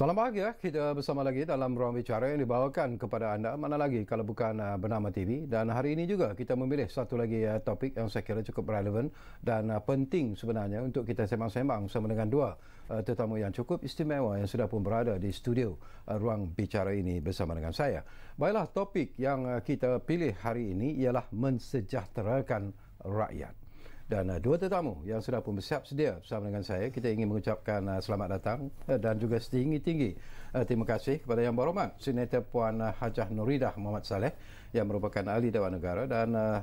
Salam bahagia. Kita bersama lagi dalam ruang bicara yang dibawakan kepada anda. Mana lagi kalau bukan ah, Bernama TV. Dan hari ini juga kita memilih satu lagi ah, topik yang saya kira cukup relevan dan ah, penting sebenarnya untuk kita sembang-sembang sama dengan dua tetamu yang cukup istimewa yang sudah pun berada di studio ruang bicara ini bersama dengan saya. Baiklah, topik yang kita pilih hari ini ialah mensejahterakan rakyat dan uh, dua tetamu yang sudah pun bersiap sedia bersama dengan saya. Kita ingin mengucapkan uh, selamat datang uh, dan juga setinggi-tinggi uh, terima kasih kepada Yang Berhormat Senator Puan uh, Hajah Nuridah Muhammad Saleh yang merupakan ahli Dewan Negara dan uh,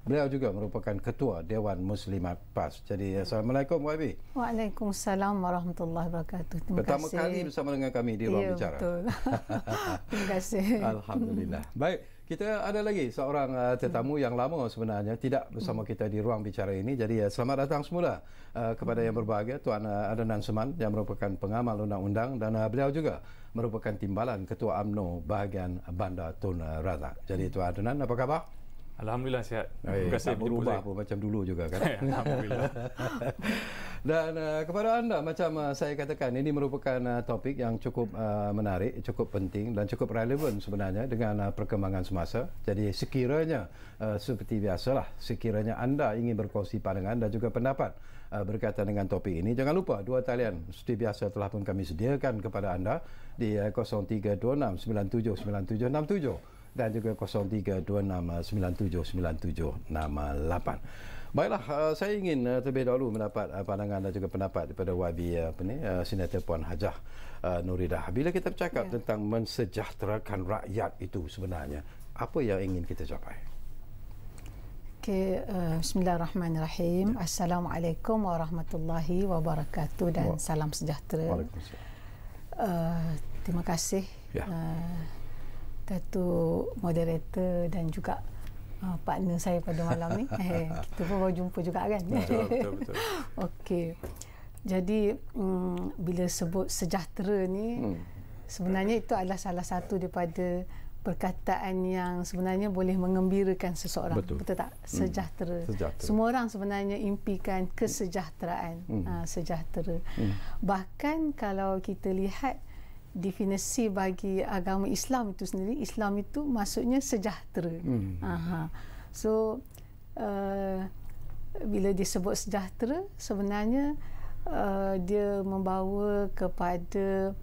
Beliau juga merupakan ketua Dewan Muslimat PAS. Jadi Assalamualaikum YB. Waalaikumsalam warahmatullahi wabarakatuh. Terima Pertama kasih. Pertama kali bersama dengan kami di ruang ya, bicara. Betul. Terima kasih. Alhamdulillah. Baik. Kita ada lagi seorang uh, tetamu yang lama sebenarnya tidak bersama kita di ruang bicara ini. Jadi uh, selamat datang semula uh, kepada yang berbahagia Tuan uh, Adnan Seman yang merupakan pengamal undang-undang dan uh, beliau juga merupakan timbalan Ketua AMNO bahagian Bandar Tun uh, Razak. Jadi Tuan Adnan apa khabar? Alhamdulillah sihat. Terima kasih. Tak berubah pun macam dulu juga kan. Alhamdulillah. Dan uh, kepada anda, macam uh, saya katakan, ini merupakan uh, topik yang cukup uh, menarik, cukup penting dan cukup relevan sebenarnya dengan uh, perkembangan semasa. Jadi sekiranya, uh, seperti biasalah, sekiranya anda ingin berkongsi pandangan dan juga pendapat uh, berkaitan dengan topik ini, jangan lupa dua talian seperti biasa telah pun kami sediakan kepada anda di uh, 0326 97 9767 dan juga 0326979768. Baiklah, eh, saya ingin eh, terlebih dahulu mendapat eh, pandangan dan juga pendapat daripada YB apa ni Senator Puan Hajah Nurida. Bila kita bercakap ya. tentang mensejahterakan rakyat itu sebenarnya, apa yang ingin kita capai? Okay, Bismillahirrahmanirrahim. Ya. Assalamualaikum warahmatullahi wabarakatuh dan salam sejahtera. Uh, terima kasih. Ya. Datuk moderator dan juga uh, partner saya pada malam ni. Eh, kita pun baru jumpa juga kan. Betul betul. betul. Okey. Jadi um, bila sebut sejahtera ni hmm. sebenarnya itu adalah salah satu daripada perkataan yang sebenarnya boleh mengembirakan seseorang. Betul, Betul tak? Hmm. Sejahtera. Hmm. sejahtera. Semua orang sebenarnya impikan kesejahteraan. Hmm. Ha, sejahtera. Hmm. Bahkan kalau kita lihat definisi bagi agama Islam itu sendiri Islam itu maksudnya sejahtera. Hmm. Aha. So uh, bila disebut sejahtera sebenarnya uh, dia membawa kepada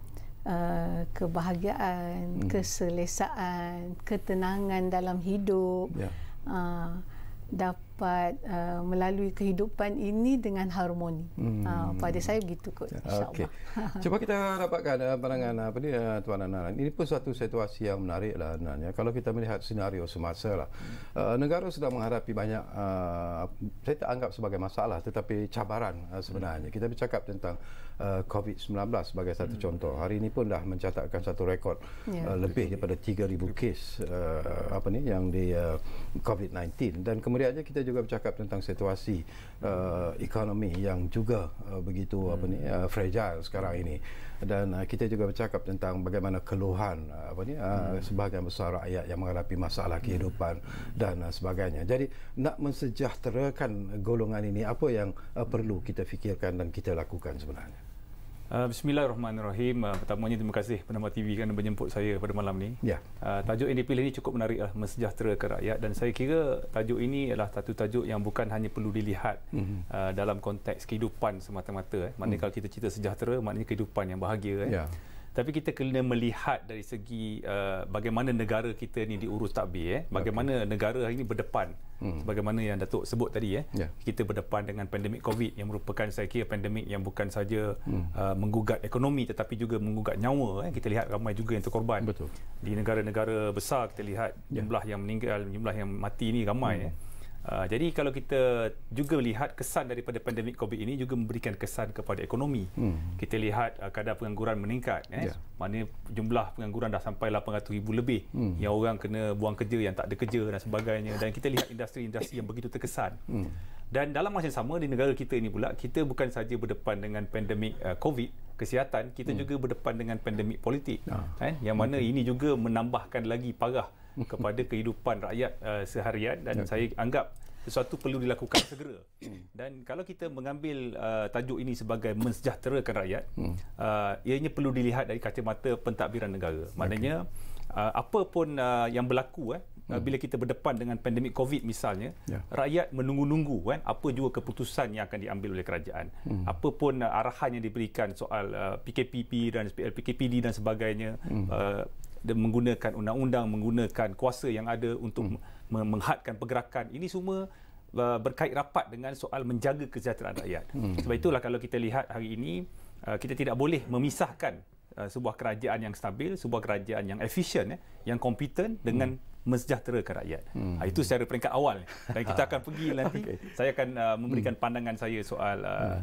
uh, kebahagiaan, hmm. keselesaan, ketenangan dalam hidup. Yeah. Uh, dapat uh, melalui kehidupan ini dengan harmoni. Hmm. Uh, pada saya begitu kot ya, insya-Allah. Okay. Cuba kita dapatkan uh, pandangan uh, apa ni uh, tuan Anan. Ini pun satu situasi yang menariklah Anan ya. Kalau kita melihat senario semasa lah. Hmm. Uh, negara sudah menghadapi banyak uh, saya tak anggap sebagai masalah tetapi cabaran uh, sebenarnya. Kita bercakap tentang uh, COVID-19 sebagai satu hmm. contoh. Hari ini pun dah mencatatkan satu rekod yeah. uh, ya. lebih daripada 3000 kes uh, apa ni yang di uh, COVID-19 dan kemudiannya kita juga bercakap tentang situasi uh, ekonomi yang juga uh, begitu hmm. apa ni hmm. uh, fragile sekarang ini dan uh, kita juga bercakap tentang bagaimana keluhan uh, apa ni uh, hmm. sebahagian besar rakyat yang menghadapi masalah kehidupan hmm. dan uh, sebagainya. Jadi nak mensejahterakan golongan ini apa yang uh, perlu kita fikirkan dan kita lakukan sebenarnya. Uh, Bismillahirrahmanirrahim. Uh, pertamanya terima kasih penama TV kerana menjemput saya pada malam ini. Ya. Uh, tajuk yang dipilih ini cukup menarik mesejahtera mensejahterakan rakyat dan saya kira tajuk ini adalah satu tajuk yang bukan hanya perlu dilihat mm-hmm. uh, dalam konteks kehidupan semata-mata. Eh. Maknanya mm. kalau kita cerita sejahtera, maknanya kehidupan yang bahagia. Eh. Ya tapi kita kena melihat dari segi uh, bagaimana negara kita ni diurus takbir eh bagaimana okay. negara hari ini berdepan hmm. sebagaimana yang Datuk sebut tadi eh yeah. kita berdepan dengan pandemik Covid yang merupakan saya kira pandemik yang bukan saja hmm. uh, menggugat ekonomi tetapi juga menggugat nyawa eh kita lihat ramai juga yang terkorban betul di negara-negara besar kita lihat ya. jumlah yang meninggal jumlah yang mati ini ramai hmm. eh Uh, jadi kalau kita juga lihat kesan daripada pandemik COVID ini juga memberikan kesan kepada ekonomi. Hmm. Kita lihat uh, kadar pengangguran meningkat. Eh? Yeah. Maknanya jumlah pengangguran dah sampai 800 ribu lebih. Hmm. Yang orang kena buang kerja, yang tak ada kerja dan sebagainya. Dan kita lihat industri-industri yang begitu terkesan. Hmm. Dan dalam masa yang sama di negara kita ini pula, kita bukan saja berdepan dengan pandemik uh, COVID kesihatan, kita hmm. juga berdepan dengan pandemik politik. Ah. Eh? Yang mana hmm. ini juga menambahkan lagi parah kepada kehidupan rakyat uh, seharian dan okay. Ya. saya anggap sesuatu perlu dilakukan segera. Dan kalau kita mengambil uh, tajuk ini sebagai mensejahterakan rakyat, hmm. uh, ianya perlu dilihat dari kacamata pentadbiran negara. Maknanya okay. uh, apa pun uh, yang berlaku eh uh, hmm. bila kita berdepan dengan pandemik COVID misalnya, yeah. rakyat menunggu-nunggu kan, apa juga keputusan yang akan diambil oleh kerajaan. Hmm. apa pun uh, arahan yang diberikan soal uh, PKPP dan PKPD dan sebagainya, mm menggunakan undang-undang menggunakan kuasa yang ada untuk hmm. menghadkan pergerakan ini semua uh, berkait rapat dengan soal menjaga kesejahteraan rakyat hmm. sebab itulah kalau kita lihat hari ini uh, kita tidak boleh memisahkan uh, sebuah kerajaan yang stabil sebuah kerajaan yang efisien eh, yang kompeten dengan hmm mensejahterakan rakyat. Hmm. Ah, itu secara peringkat awal dan kita ah. akan pergi nanti. okay. Saya akan uh, memberikan hmm. pandangan saya soal uh, hmm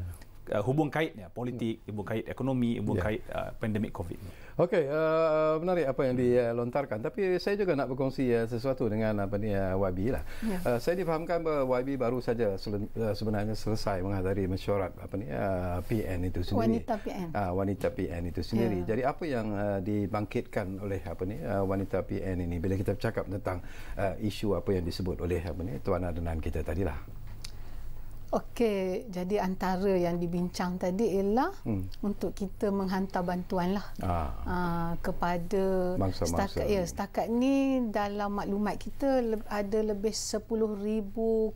uh, hubung kaitnya politik, hmm. hubung kait ekonomi, hubung yeah. kait uh, pandemik COVID. Okey, uh, uh, menarik apa yang dilontarkan. Tapi saya juga nak berkongsi uh, sesuatu dengan apa ni uh, YB lah. Yeah. Uh, saya difahamkan bahawa YB baru saja uh, sebenarnya selesai menghadiri mesyuarat apa ni uh, PN itu sendiri. Wanita PN. Uh, ah, wanita PN itu sendiri. Yeah. Jadi apa yang uh, dibangkitkan oleh apa ni uh, wanita PN ini bila kita bercakap tentang uh, isu apa yang disebut oleh apa ni tuan adunan kita tadilah. lah. Okey, jadi antara yang dibincang tadi ialah hmm. untuk kita menghantar bantuan lah ah. ah kepada Mangsa-mangsa setakat ya setakat ni dalam maklumat kita ada lebih 10,000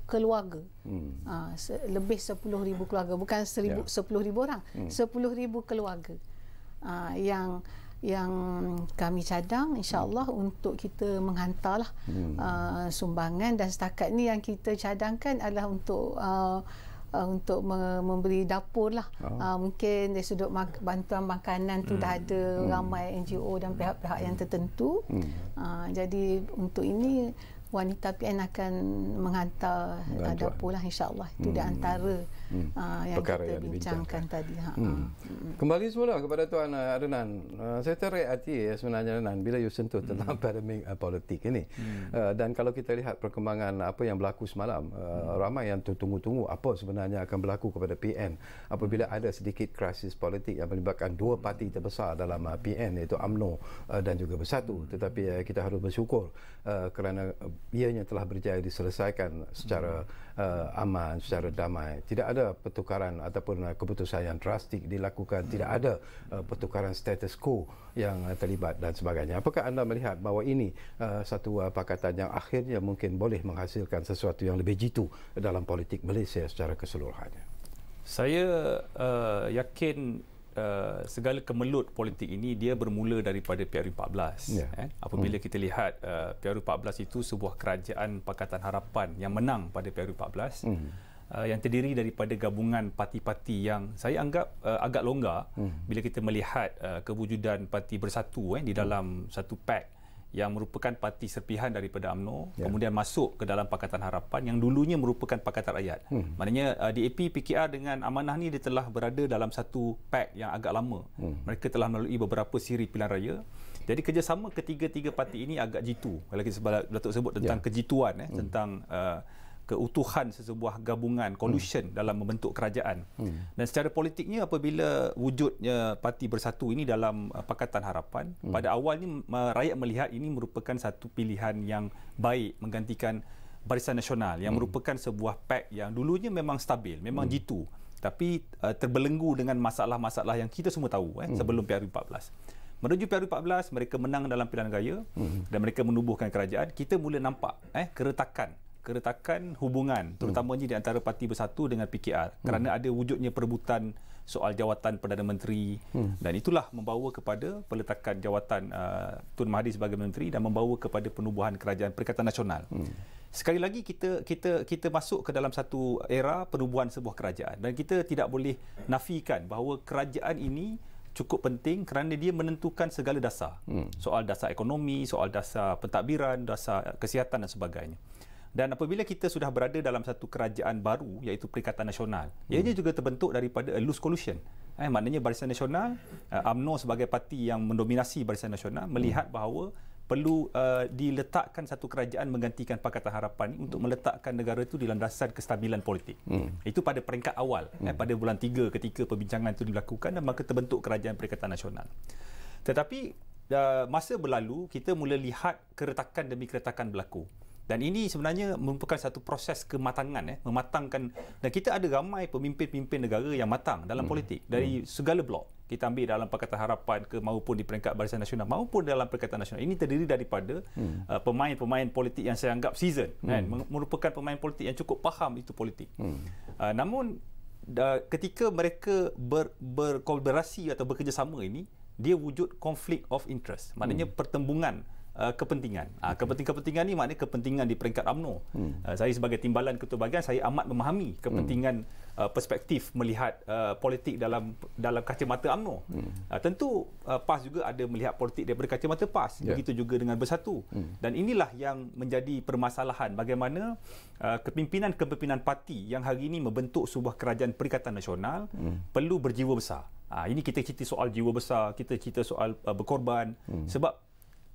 keluarga. Hmm. Aa, ah, se- lebih 10,000 keluarga bukan 10,000 yeah. 10,000 orang. Hmm. 10,000 keluarga. Aa, ah, yang yang kami cadang insyaallah untuk kita menghantar hmm. uh, sumbangan dan setakat ni yang kita cadangkan adalah untuk uh, Uh, untuk me- memberi dapur lah oh. uh, mungkin dari sudut mak- bantuan makanan tu hmm. dah ada hmm. ramai NGO dan pihak-pihak hmm. yang tertentu hmm. uh, jadi untuk ini wanita PN akan menghantar uh, dapur lah insyaAllah itu hmm. di antara hmm. Ah, yang Perkara kita yang bincangkan tadi. Ha. Hmm. Hmm. Kembali semula kepada Tuan Adnan. Eh, uh, eh, saya terik hati ya, sebenarnya Renan bila you sentuh hmm. tentang hmm. pandemik uh, politik ini. Hmm. Uh, dan kalau kita lihat perkembangan apa yang berlaku semalam, uh, hmm. ramai yang tertunggu-tunggu apa sebenarnya akan berlaku kepada PN apabila hmm. ada sedikit krisis politik yang melibatkan dua parti terbesar dalam uh, PN iaitu UMNO uh, dan juga Bersatu. Hmm. Tetapi uh, kita harus bersyukur uh, kerana uh, ianya telah berjaya diselesaikan secara hmm uh, aman secara damai tidak ada pertukaran ataupun uh, keputusan yang drastik dilakukan tidak hmm. ada uh, pertukaran status quo yang uh, terlibat dan sebagainya apakah anda melihat bahawa ini uh, satu uh, pakatan yang akhirnya mungkin boleh menghasilkan sesuatu yang lebih jitu dalam politik Malaysia secara keseluruhannya saya uh, yakin Uh, segala kemelut politik ini dia bermula daripada PRU14. Yeah. Eh, apabila hmm. kita lihat uh, PRU14 itu sebuah kerajaan Pakatan Harapan yang menang pada PRU14 hmm. uh, yang terdiri daripada gabungan parti-parti yang saya anggap uh, agak longgar hmm. bila kita melihat uh, kewujudan parti bersatu eh, di hmm. dalam hmm. satu pak. Uh, yang merupakan parti serpihan daripada AMNO ya. kemudian masuk ke dalam Pakatan Harapan yang dulunya merupakan Pakatan Rakyat. Hmm. Maknanya uh, DAP PKR dengan Amanah ni dia telah berada dalam satu pack yang agak lama. Hmm. Mereka telah melalui beberapa siri pilihan raya. Jadi kerjasama ketiga-tiga parti ini agak jitu. Kalau kita sebab Datuk sebut tentang ya. kejituan eh hmm. tentang uh, keutuhan sesebuah gabungan collusion hmm. dalam membentuk kerajaan. Hmm. Dan secara politiknya apabila wujudnya parti bersatu ini dalam uh, pakatan harapan hmm. pada awalnya uh, rakyat melihat ini merupakan satu pilihan yang baik menggantikan Barisan Nasional yang hmm. merupakan sebuah pak yang dulunya memang stabil, memang hmm. jitu tapi uh, terbelenggu dengan masalah-masalah yang kita semua tahu eh, hmm. sebelum PRU14. Menuju PRU14, mereka menang dalam pilihan raya hmm. dan mereka menubuhkan kerajaan. Kita mula nampak eh, keretakan keretakan hubungan terutamanya di antara parti bersatu dengan PKR hmm. kerana ada wujudnya perebutan soal jawatan Perdana Menteri hmm. dan itulah membawa kepada peletakan jawatan uh, Tun Mahathir sebagai menteri dan membawa kepada penubuhan kerajaan Perikatan Nasional. Hmm. Sekali lagi kita kita kita masuk ke dalam satu era penubuhan sebuah kerajaan dan kita tidak boleh nafikan bahawa kerajaan ini cukup penting kerana dia menentukan segala dasar. Hmm. Soal dasar ekonomi, soal dasar pentadbiran, dasar kesihatan dan sebagainya dan apabila kita sudah berada dalam satu kerajaan baru iaitu Perikatan Nasional hmm. ianya juga terbentuk daripada a loose coalition eh, maknanya Barisan Nasional eh, UMNO sebagai parti yang mendominasi Barisan Nasional hmm. melihat bahawa perlu uh, diletakkan satu kerajaan menggantikan Pakatan Harapan untuk meletakkan negara itu di landasan kestabilan politik. Hmm. Itu pada peringkat awal, eh, hmm. eh, pada bulan tiga ketika perbincangan itu dilakukan dan maka terbentuk Kerajaan Perikatan Nasional. Tetapi uh, masa berlalu, kita mula lihat keretakan demi keretakan berlaku. Dan ini sebenarnya merupakan satu proses kematangan, eh, mematangkan. Dan kita ada ramai pemimpin-pemimpin negara yang matang dalam hmm. politik dari hmm. segala blok. Kita ambil dalam Pakatan Harapan ke maupun di peringkat Barisan Nasional maupun dalam Perikatan Nasional. Ini terdiri daripada hmm. uh, pemain-pemain politik yang saya anggap season. Hmm. Kan? Merupakan pemain politik yang cukup faham itu politik. Hmm. Uh, namun da, ketika mereka ber, berkolaborasi atau bekerjasama ini, dia wujud konflik of interest. Maknanya hmm. pertembungan. Uh, kepentingan. Uh, kepenting-kepentingan ni maknanya kepentingan di peringkat amno Hmm. Uh, saya sebagai timbalan ketua bahagian saya amat memahami kepentingan hmm. uh, perspektif melihat uh, politik dalam dalam kacamata UMNO. Hmm. Uh, tentu uh, PAS juga ada melihat politik daripada kacamata PAS. Yeah. Begitu juga dengan Bersatu. Hmm. Dan inilah yang menjadi permasalahan bagaimana uh, kepimpinan-kepimpinan parti yang hari ini membentuk sebuah kerajaan perikatan nasional hmm. perlu berjiwa besar. Uh, ini kita cerita soal jiwa besar, kita cerita soal uh, berkorban hmm. sebab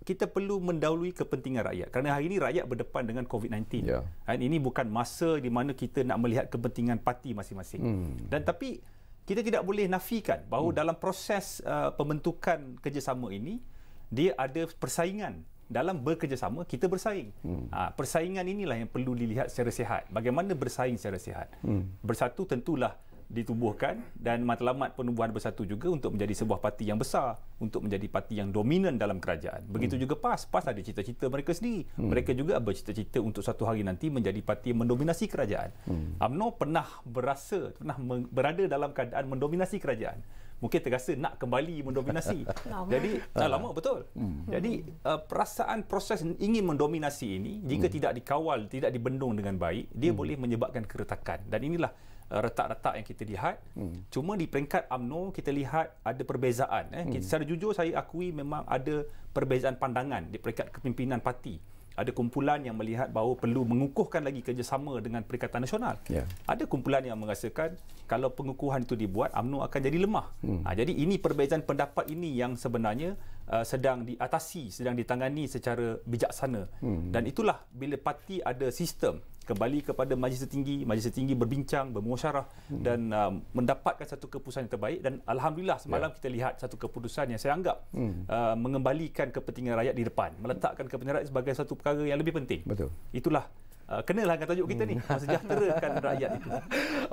kita perlu mendahului kepentingan rakyat kerana hari ini rakyat berdepan dengan COVID-19 yeah. ini bukan masa di mana kita nak melihat kepentingan parti masing-masing mm. dan tapi kita tidak boleh nafikan bahawa mm. dalam proses uh, pembentukan kerjasama ini dia ada persaingan dalam bekerjasama kita bersaing mm. uh, persaingan inilah yang perlu dilihat secara sihat bagaimana bersaing secara sihat mm. bersatu tentulah ditubuhkan dan matlamat penubuhan bersatu juga untuk menjadi sebuah parti yang besar untuk menjadi parti yang dominan dalam kerajaan begitu hmm. juga PAS PAS ada cita-cita mereka sendiri hmm. mereka juga ada cita cita untuk satu hari nanti menjadi parti yang mendominasi kerajaan UMNO hmm. pernah berasa pernah berada dalam keadaan mendominasi kerajaan mungkin terasa nak kembali mendominasi. lama. Jadi tak ah. ah, lama betul. Hmm. Jadi uh, perasaan proses ingin mendominasi ini jika hmm. tidak dikawal, tidak dibendung dengan baik, dia hmm. boleh menyebabkan keretakan. Dan inilah uh, retak-retak yang kita lihat. Hmm. Cuma di peringkat AMNO kita lihat ada perbezaan eh. Hmm. secara jujur saya akui memang ada perbezaan pandangan di peringkat kepimpinan parti ada kumpulan yang melihat bahawa perlu mengukuhkan lagi kerjasama dengan Perikatan Nasional. Yeah. Ada kumpulan yang merasakan kalau pengukuhan itu dibuat, UMNO akan jadi lemah. Hmm. Ha, jadi ini perbezaan pendapat ini yang sebenarnya uh, sedang diatasi, sedang ditangani secara bijaksana. Hmm. Dan itulah bila parti ada sistem kembali kepada majlis tertinggi, majlis tertinggi berbincang, bermusyarah hmm. dan uh, mendapatkan satu keputusan yang terbaik dan alhamdulillah semalam ya. kita lihat satu keputusan yang saya anggap hmm. uh, mengembalikan kepentingan rakyat di depan, meletakkan kepentingan rakyat sebagai satu perkara yang lebih penting. Betul. Itulah Ah, kenalah dengan tajuk kita ni mensejahterakan hmm. rakyat itu.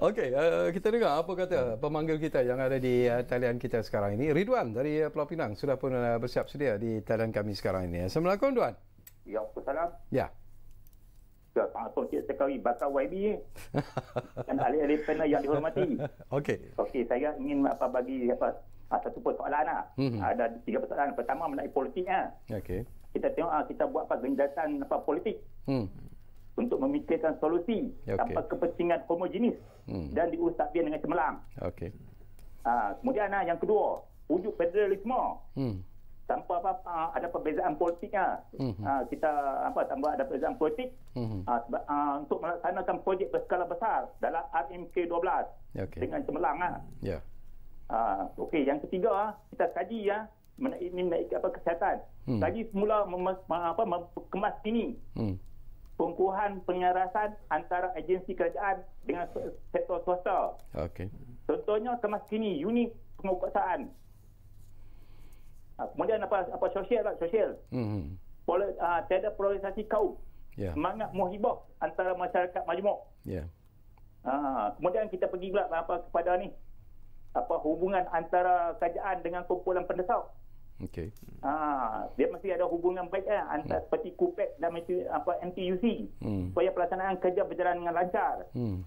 Okey, uh, kita dengar apa kata pemanggil kita yang ada di uh, talian kita sekarang ini Ridwan dari uh, Pulau Pinang sudah pun uh, bersiap sedia di talian kami sekarang ini. Assalamualaikum Tuan. Ya, salam. Ya. Ya, tak ah, tahu cik sekali bakal YB eh. Dan ahli-ahli panel yang dihormati. Okey. Okey, saya ingin apa bagi apa ah, satu persoalan lah. hmm. ah. Mm-hmm. Ada tiga persoalan. Pertama mengenai politik ah. Okey. Kita tengok kita buat apa gendatan apa politik. Hmm untuk memikirkan solusi okay. tanpa kepentingan homogenis hmm. dan diusahakan dengan cemerlang. Okey. Ha, kemudian ha, yang kedua, wujud federalisme. Hmm. Tanpa apa, apa ha, ada perbezaan politiknya. Ha. Hmm, hmm. Ha, kita apa tanpa ada perbezaan politik hmm. hmm. ha, untuk melaksanakan projek berskala besar dalam RMK 12 okay. dengan cemerlang Ha. Ya. Ha, okey, yang ketiga kita kaji ya ini mengenai apa kesihatan. Hmm. Kaji semula mem, apa kemas ini. Hmm pengukuhan penyarasan antara agensi kerajaan dengan sektor swasta. Okay. Contohnya semasa kini unit penguasaan. Ha, kemudian apa apa sosial lah sosial. Hmm. uh, ha, tiada polarisasi kaum. Yeah. Semangat muhibah antara masyarakat majmuk. Ya. Yeah. Ha, uh, kemudian kita pergi pula apa kepada ni apa hubungan antara kerajaan dengan kumpulan pendesak. Okey. Ha, dia mesti ada hubungan baik eh, antara hmm. seperti KUPEC dan apa MTUC. Hmm. Supaya pelaksanaan kerja berjalan dengan lancar. Hmm.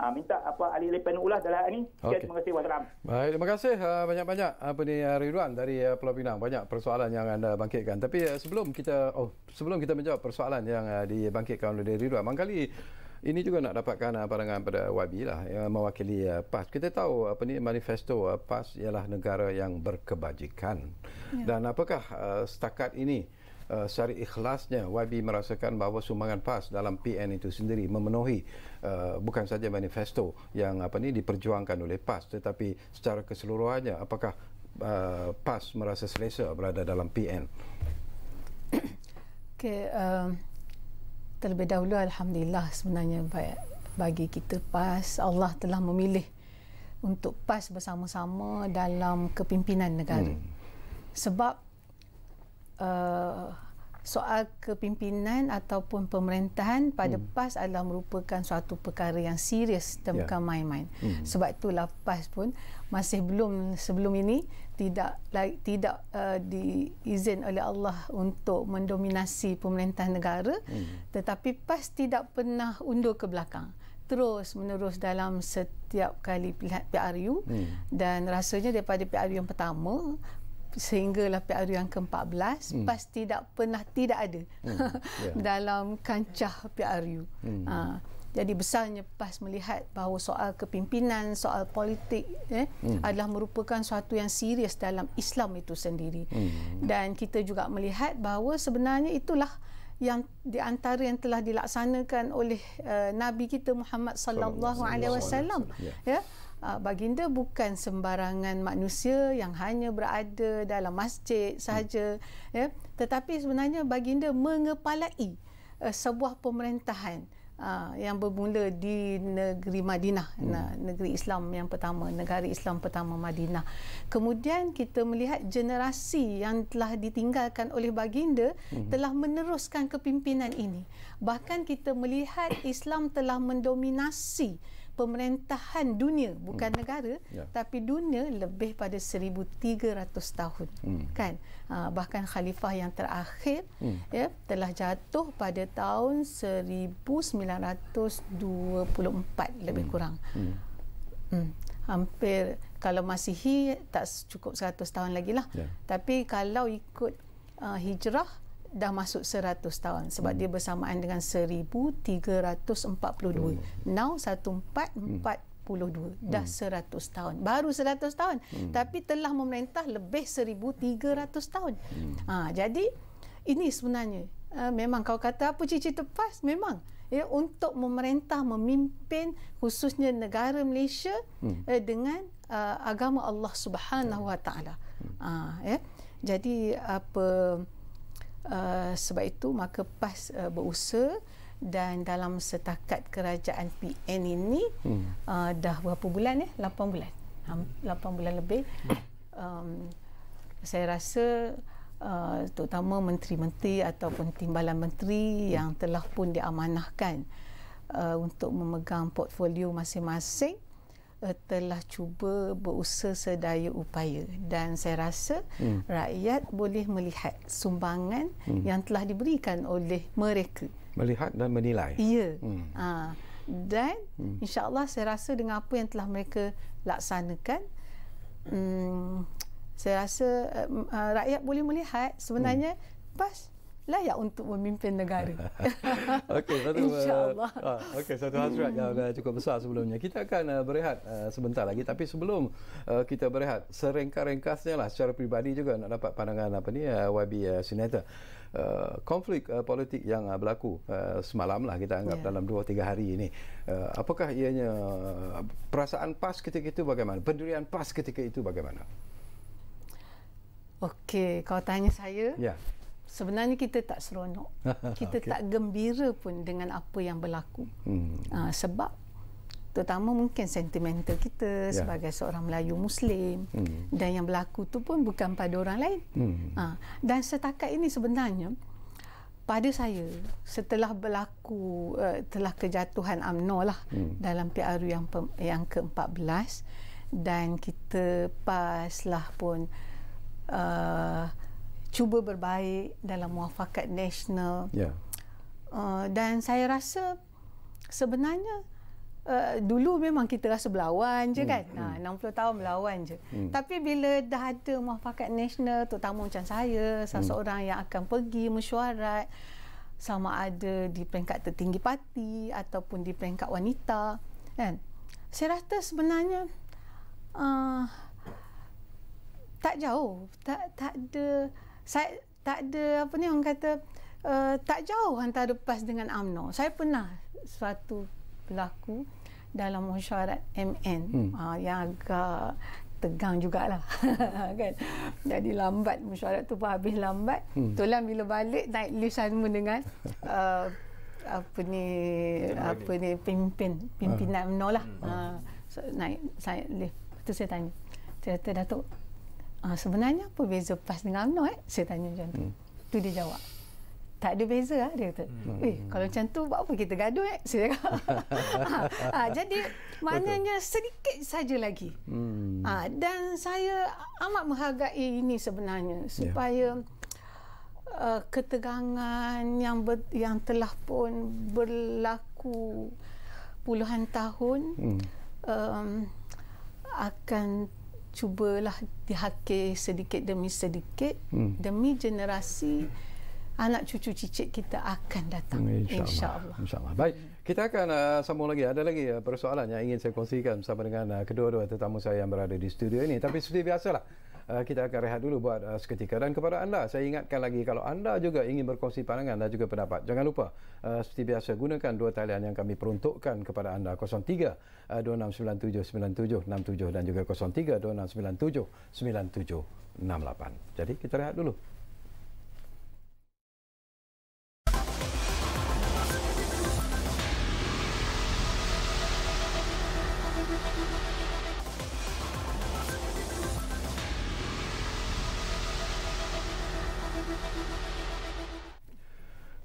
Uh, minta apa Ali lepen ulah dalam ini. Okay. Terima kasih Wan Ram. Baik, terima kasih uh, banyak-banyak apa ni uh, Ridwan dari uh, Pulau Pinang. Banyak persoalan yang anda bangkitkan. Tapi uh, sebelum kita oh sebelum kita menjawab persoalan yang uh, dibangkitkan oleh Ridwan, mangkali ini juga nak dapatkan uh, pandangan pada YB lah yang mewakili uh, PAS. Kita tahu apa ni manifesto uh, PAS ialah negara yang berkebajikan. Ya. Dan apakah uh, setakat ini uh, secara ikhlasnya YB merasakan bahawa sumbangan PAS dalam PN itu sendiri memenuhi uh, bukan saja manifesto yang apa ni diperjuangkan oleh PAS tetapi secara keseluruhannya apakah uh, PAS merasa selesa berada dalam PN? Okay, um terlebih dahulu alhamdulillah sebenarnya bagi kita PAS Allah telah memilih untuk PAS bersama-sama dalam kepimpinan negara. Hmm. Sebab uh, soal kepimpinan ataupun pemerintahan pada hmm. PAS adalah merupakan suatu perkara yang serius dan yeah. bukan main-main. Hmm. Sebab itulah PAS pun masih belum sebelum ini tidak like, tidak uh, diizin oleh Allah untuk mendominasi pemerintah negara hmm. tetapi PAS tidak pernah undur ke belakang terus menerus dalam setiap kali pilihan PRU hmm. dan rasanya daripada PRU yang pertama sehinggalah PRU yang ke-14 hmm. PAS tidak pernah tidak ada hmm. yeah. dalam kancah PRU hmm. uh. Jadi besarnya PAS melihat bahawa soal kepimpinan, soal politik eh, hmm. adalah merupakan suatu yang serius dalam Islam itu sendiri. Hmm. Dan kita juga melihat bahawa sebenarnya itulah yang di antara yang telah dilaksanakan oleh uh, Nabi kita Muhammad sallallahu alaihi wasallam ya. Ya. Ah, baginda bukan sembarangan manusia yang hanya berada dalam masjid sahaja hmm. ya, tetapi sebenarnya baginda mengepalai uh, sebuah pemerintahan. Ah, yang bermula di negeri Madinah hmm. negeri Islam yang pertama negara Islam pertama Madinah kemudian kita melihat generasi yang telah ditinggalkan oleh baginda hmm. telah meneruskan kepimpinan ini bahkan kita melihat Islam telah mendominasi pemerintahan dunia bukan hmm. negara yeah. tapi dunia lebih pada 1300 tahun hmm. kan ha, bahkan khalifah yang terakhir hmm. ya telah jatuh pada tahun 1924 lebih hmm. kurang hmm. Hmm. hampir kalau masihi tak cukup 100 tahun lagi lah yeah. tapi kalau ikut uh, hijrah dah masuk 100 tahun sebab hmm. dia bersamaan dengan 1342. Oh. Hmm. Now 1442 hmm. dah 100 tahun. Baru 100 tahun hmm. tapi telah memerintah lebih 1300 tahun. Hmm. Ha jadi ini sebenarnya uh, memang kau kata apa cici tepas memang ya untuk memerintah memimpin khususnya negara Malaysia hmm. uh, dengan uh, agama Allah Subhanahu Wa Taala. Hmm. Ha ya. Jadi apa Eh, sebab itu maka PAS uh, berusaha dan dalam setakat kerajaan PN ini hmm. uh, dah berapa bulan ya? Eh? 8 bulan. 8 bulan lebih. Um, saya rasa uh, terutama menteri-menteri ataupun timbalan menteri yang telah pun diamanahkan uh, untuk memegang portfolio masing-masing uh, telah cuba berusaha sedaya upaya dan saya rasa hmm. rakyat boleh melihat sumbangan hmm. yang telah diberikan oleh mereka melihat dan menilai ya hmm. uh, dan hmm. insyaallah saya rasa dengan apa yang telah mereka laksanakan um, saya rasa uh, rakyat boleh melihat sebenarnya hmm. pas layak untuk memimpin negara. Okey, satu uh, insya-Allah. Uh, Okey, satu hasrat yang uh, cukup besar sebelumnya. Kita akan uh, berehat uh, sebentar lagi tapi sebelum uh, kita berehat, seringkas-ringkasnya lah secara pribadi juga nak dapat pandangan apa ni uh, YB uh, Senator. Uh, konflik uh, politik yang uh, berlaku uh, semalam lah kita anggap yeah. dalam 2-3 hari ini uh, apakah ianya uh, perasaan PAS ketika itu bagaimana pendirian PAS ketika itu bagaimana Okey, kalau tanya saya yeah sebenarnya kita tak seronok. Kita okay. tak gembira pun dengan apa yang berlaku. Hmm. Uh, sebab terutama mungkin sentimental kita yeah. sebagai seorang Melayu Muslim hmm. dan yang berlaku tu pun bukan pada orang lain. Hmm. Uh, dan setakat ini sebenarnya pada saya setelah berlaku uh, telah kejatuhan UMNO lah hmm. dalam PRU yang pem- yang ke-14 dan kita pas lah pun uh, cuba berbaik dalam muafakat nasional. Yeah. Uh, dan saya rasa sebenarnya uh, dulu memang kita rasa berlawan je hmm, kan. Hmm. Ha, ah, 60 tahun berlawan je. Hmm. Tapi bila dah ada muafakat nasional, terutama macam saya, salah hmm. seorang yang akan pergi mesyuarat sama ada di peringkat tertinggi parti ataupun di peringkat wanita, kan. Saya rasa sebenarnya uh, tak jauh, tak tak ada saya tak ada apa ni orang kata uh, tak jauh antara PAS dengan amno. Saya pernah suatu berlaku dalam mesyuarat MN hmm. uh, yang agak tegang jugalah kan jadi lambat mesyuarat tu pun habis lambat hmm. tolong bila balik naik lift sama dengan uh, apa ni apa ni pimpin pimpinan ha. UMNO lah ha. So, naik saya lift tu saya tanya saya kata Datuk Ah, sebenarnya apa beza PAS dengan UMNO eh? Saya tanya macam tu. Hmm. Tu dia jawab. Tak ada beza lah dia kata. Hmm. Eh, kalau macam tu buat apa kita gaduh eh? Saya cakap. ah, jadi maknanya Betul. sedikit saja lagi. Hmm. Ah, dan saya amat menghargai ini sebenarnya. Ya. Supaya yeah. uh, ketegangan yang, ber, yang telah pun berlaku puluhan tahun hmm. um, akan cubalah dihakir sedikit demi sedikit hmm. demi generasi anak cucu cicit kita akan datang insyaallah insyaallah Insya baik kita akan uh, sambung lagi ada lagi uh, persoalan yang ingin saya kongsikan bersama dengan uh, kedua-dua tetamu saya yang berada di studio ini tapi seperti biasalah Eh, kita akan rehat dulu buat uh, seketika dan kepada anda saya ingatkan lagi kalau anda juga ingin berkongsi pandangan dan juga pendapat jangan lupa uh, seperti biasa gunakan dua talian yang kami peruntukkan kepada anda 03 uh, 269797 dan juga 03 269797 68 jadi kita rehat dulu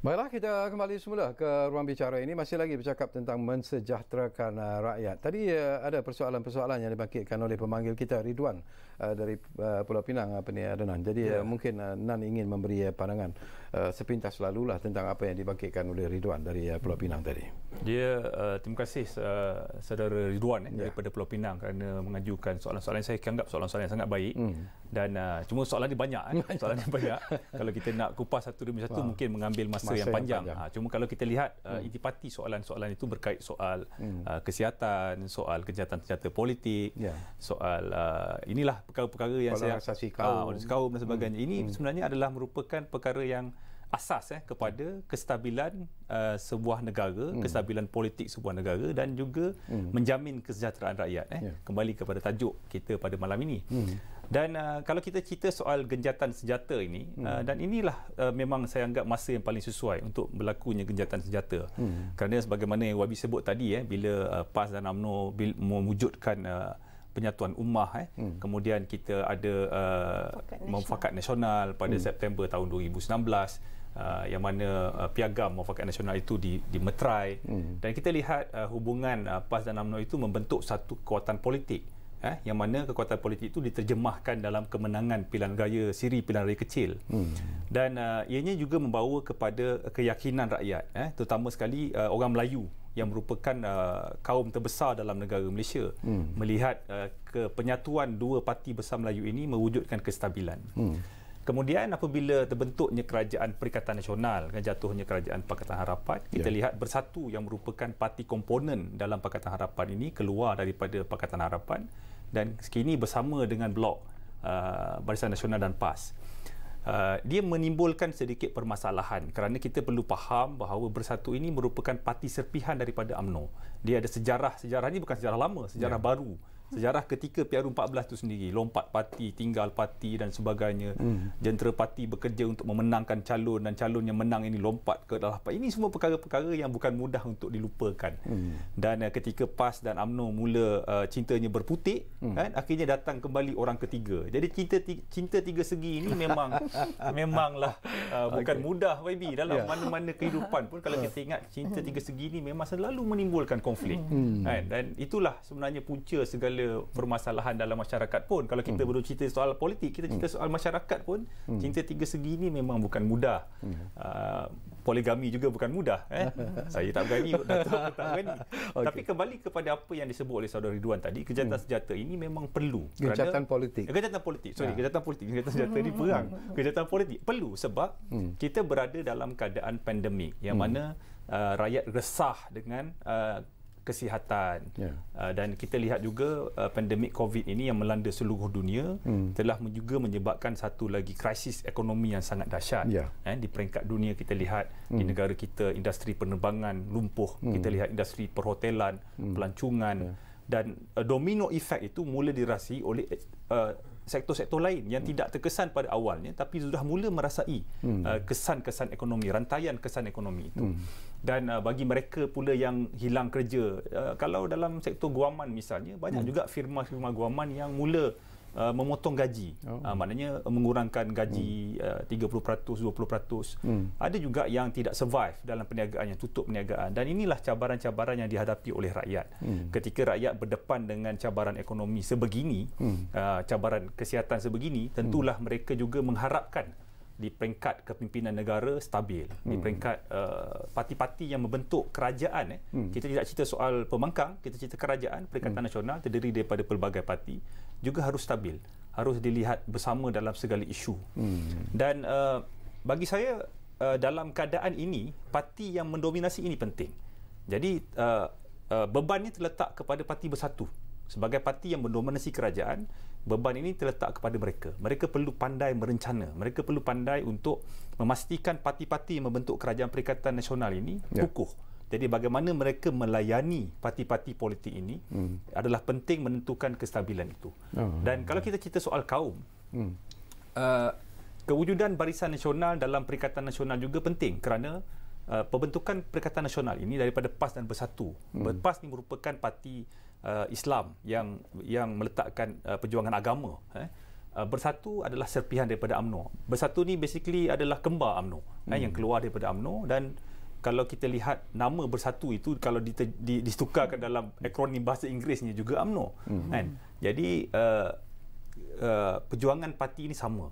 Baiklah, kita kembali semula ke ruang bicara ini. Masih lagi bercakap tentang mensejahterakan rakyat. Tadi eh, ada persoalan-persoalan yang dibangkitkan oleh pemanggil kita, Ridwan. Uh, dari uh, Pulau Pinang uh, apa ni Adnan. Jadi yeah. uh, mungkin uh, Nan ingin memberi uh, pandangan uh, sepintas lah tentang apa yang dibangkitkan oleh Ridwan dari uh, Pulau Pinang tadi. Dia uh, terima kasih uh, saudara Ridwan eh, yeah. daripada Pulau Pinang kerana mengajukan soalan-soalan yang saya anggap soalan-soalan yang sangat baik. Mm. Dan uh, cuma soalan dia banyak eh. Soalan dia banyak. kalau kita nak kupas satu demi satu ha. mungkin mengambil masa, masa yang panjang. panjang. Ha, cuma kalau kita lihat uh, mm. intipati soalan-soalan itu berkait soal mm. uh, kesihatan, soal kejahatan-kejahatan politik, yeah. soal uh, inilah perkara-perkara yang saya asasi ah, kaum, uh, kaum dan sebagainya. Hmm. Ini hmm. sebenarnya adalah merupakan perkara yang asas eh kepada hmm. kestabilan uh, sebuah negara, hmm. kestabilan politik sebuah negara dan juga hmm. menjamin kesejahteraan rakyat eh. Yeah. Kembali kepada tajuk kita pada malam ini. Hmm. Dan uh, kalau kita cerita soal genjatan senjata ini eh, hmm. uh, dan inilah uh, memang saya anggap masa yang paling sesuai untuk berlakunya genjatan senjata. Hmm. Kerana sebagaimana yang Wabi sebut tadi eh bila uh, PAS dan AMNO bila mewujudkan uh, penyatuan ummah eh. Hmm. Kemudian kita ada uh, memfakat nasional pada hmm. September tahun 2019 uh, yang mana uh, piagam Mufakat nasional itu di metrai, hmm. dan kita lihat uh, hubungan uh, PAS dan UMNO itu membentuk satu kekuatan politik eh yang mana kekuatan politik itu diterjemahkan dalam kemenangan pilihan raya siri pilihan raya kecil. Hmm. Dan uh, ianya juga membawa kepada keyakinan rakyat eh terutama sekali uh, orang Melayu yang merupakan uh, kaum terbesar dalam negara Malaysia hmm. melihat uh, ke penyatuan dua parti besar Melayu ini mewujudkan kestabilan. Hmm. Kemudian apabila terbentuknya kerajaan Perikatan Nasional dan jatuhnya kerajaan Pakatan Harapan, kita ya. lihat bersatu yang merupakan parti komponen dalam Pakatan Harapan ini keluar daripada Pakatan Harapan dan sekini bersama dengan blok uh, Barisan Nasional dan PAS. Hmm uh, dia menimbulkan sedikit permasalahan kerana kita perlu faham bahawa Bersatu ini merupakan parti serpihan daripada AMNO. Dia ada sejarah, sejarah ini bukan sejarah lama, sejarah yeah. baru sejarah ketika PRU 14 tu sendiri lompat parti tinggal parti dan sebagainya hmm. jentera parti bekerja untuk memenangkan calon dan calon yang menang ini lompat ke dalam parti ini semua perkara-perkara yang bukan mudah untuk dilupakan hmm. dan uh, ketika PAS dan AMNO mula uh, cintanya berputik hmm. kan akhirnya datang kembali orang ketiga jadi cinta tiga, cinta tiga segi ini memang memanglah uh, bukan okay. mudah baby dalam yeah. mana-mana kehidupan pun kalau kita ingat cinta tiga segi ini memang selalu menimbulkan konflik hmm. kan dan itulah sebenarnya punca segala segala permasalahan dalam masyarakat pun kalau kita hmm. belum cerita soal politik kita cerita hmm. soal masyarakat pun hmm. cinta tiga segi ni memang bukan mudah hmm. uh, poligami juga bukan mudah eh? saya tak berani tak berani okay. tapi kembali kepada apa yang disebut oleh saudara Ridwan tadi kejahatan hmm. senjata ini memang perlu kejahatan politik kejahatan politik sorry ya. kejahatan politik kejahatan senjata ini perang kejahatan politik perlu sebab hmm. kita berada dalam keadaan pandemik yang hmm. mana uh, rakyat resah dengan uh, kesihatan yeah. Ya. uh, dan kita lihat juga uh, pandemik COVID ini yang melanda seluruh dunia mm. telah juga menyebabkan satu lagi krisis ekonomi yang sangat dahsyat yeah. eh, di peringkat dunia kita lihat mm. di hmm. negara kita industri penerbangan lumpuh mm. kita lihat industri perhotelan mm. pelancongan yeah. dan uh, domino effect itu mula dirasai oleh uh, sektor-sektor lain yang hmm. tidak terkesan pada awalnya tapi sudah mula merasai hmm. uh, kesan-kesan ekonomi rantaian kesan ekonomi itu hmm dan uh, bagi mereka pula yang hilang kerja uh, kalau dalam sektor guaman misalnya banyak hmm. juga firma-firma guaman yang mula Uh, memotong gaji oh. uh, maknanya uh, mengurangkan gaji hmm. uh, 30% 20% hmm. ada juga yang tidak survive dalam perniagaan yang tutup perniagaan dan inilah cabaran-cabaran yang dihadapi oleh rakyat hmm. ketika rakyat berdepan dengan cabaran ekonomi sebegini hmm. uh, cabaran kesihatan sebegini tentulah hmm. mereka juga mengharapkan di peringkat kepimpinan negara stabil hmm. di peringkat uh, parti-parti yang membentuk kerajaan eh hmm. kita tidak cerita soal pemangkang, kita cerita kerajaan perikatan hmm. nasional terdiri daripada pelbagai parti juga harus stabil harus dilihat bersama dalam segala isu hmm. dan uh, bagi saya uh, dalam keadaan ini parti yang mendominasi ini penting jadi uh, uh, beban ini terletak kepada parti bersatu sebagai parti yang mendominasi kerajaan beban ini terletak kepada mereka. Mereka perlu pandai merencana. Mereka perlu pandai untuk memastikan parti-parti yang membentuk kerajaan perikatan nasional ini ya. kukuh. Jadi bagaimana mereka melayani parti-parti politik ini hmm. adalah penting menentukan kestabilan itu. Oh. Dan kalau kita cerita soal kaum, hmm. uh, kewujudan barisan nasional dalam perikatan nasional juga penting kerana uh, pembentukan perikatan nasional ini daripada PAS dan Bersatu. Hmm. PAS ini merupakan parti uh, Islam yang yang meletakkan uh, perjuangan agama eh uh, bersatu adalah serpihan daripada AMNO bersatu ni basically adalah kembar AMNO eh, hmm. eh, yang keluar daripada AMNO dan kalau kita lihat nama bersatu itu kalau di, di, distukarkan dalam akronim bahasa Inggerisnya juga AMNO hmm. kan jadi uh, uh, perjuangan parti ini sama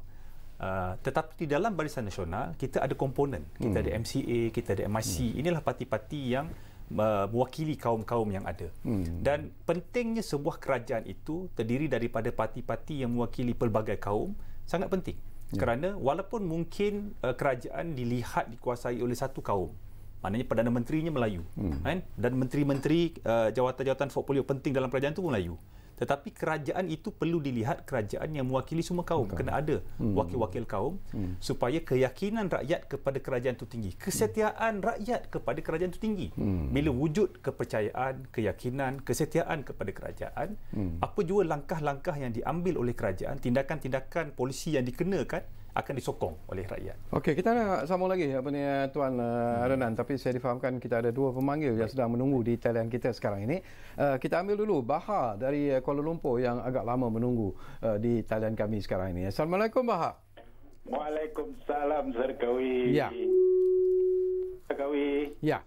Uh, tetapi di dalam barisan nasional kita ada komponen kita hmm. ada MCA kita ada MIC hmm. inilah parti-parti yang mewakili kaum-kaum yang ada. Hmm. Dan pentingnya sebuah kerajaan itu terdiri daripada parti-parti yang mewakili pelbagai kaum sangat penting. Ya. Kerana walaupun mungkin uh, kerajaan dilihat dikuasai oleh satu kaum, maknanya perdana menterinya Melayu, hmm. kan? Dan menteri-menteri uh, jawatan-jawatan portfolio penting dalam kerajaan itu pun Melayu tetapi kerajaan itu perlu dilihat kerajaan yang mewakili semua kaum kena ada hmm. wakil-wakil kaum hmm. supaya keyakinan rakyat kepada kerajaan itu tinggi kesetiaan rakyat kepada kerajaan itu tinggi hmm. bila wujud kepercayaan keyakinan kesetiaan kepada kerajaan hmm. apa juga langkah-langkah yang diambil oleh kerajaan tindakan-tindakan polisi yang dikenakan hmm akan disokong oleh rakyat. Okey, kita nak sambung lagi apa ni eh, tuan uh, hmm. tapi saya difahamkan kita ada dua pemanggil Baik. yang sedang menunggu di talian kita sekarang ini. Uh, kita ambil dulu Baha dari Kuala Lumpur yang agak lama menunggu uh, di talian kami sekarang ini. Assalamualaikum Baha. Waalaikumsalam Zarkawi. Ya. Zarkawi. Ya.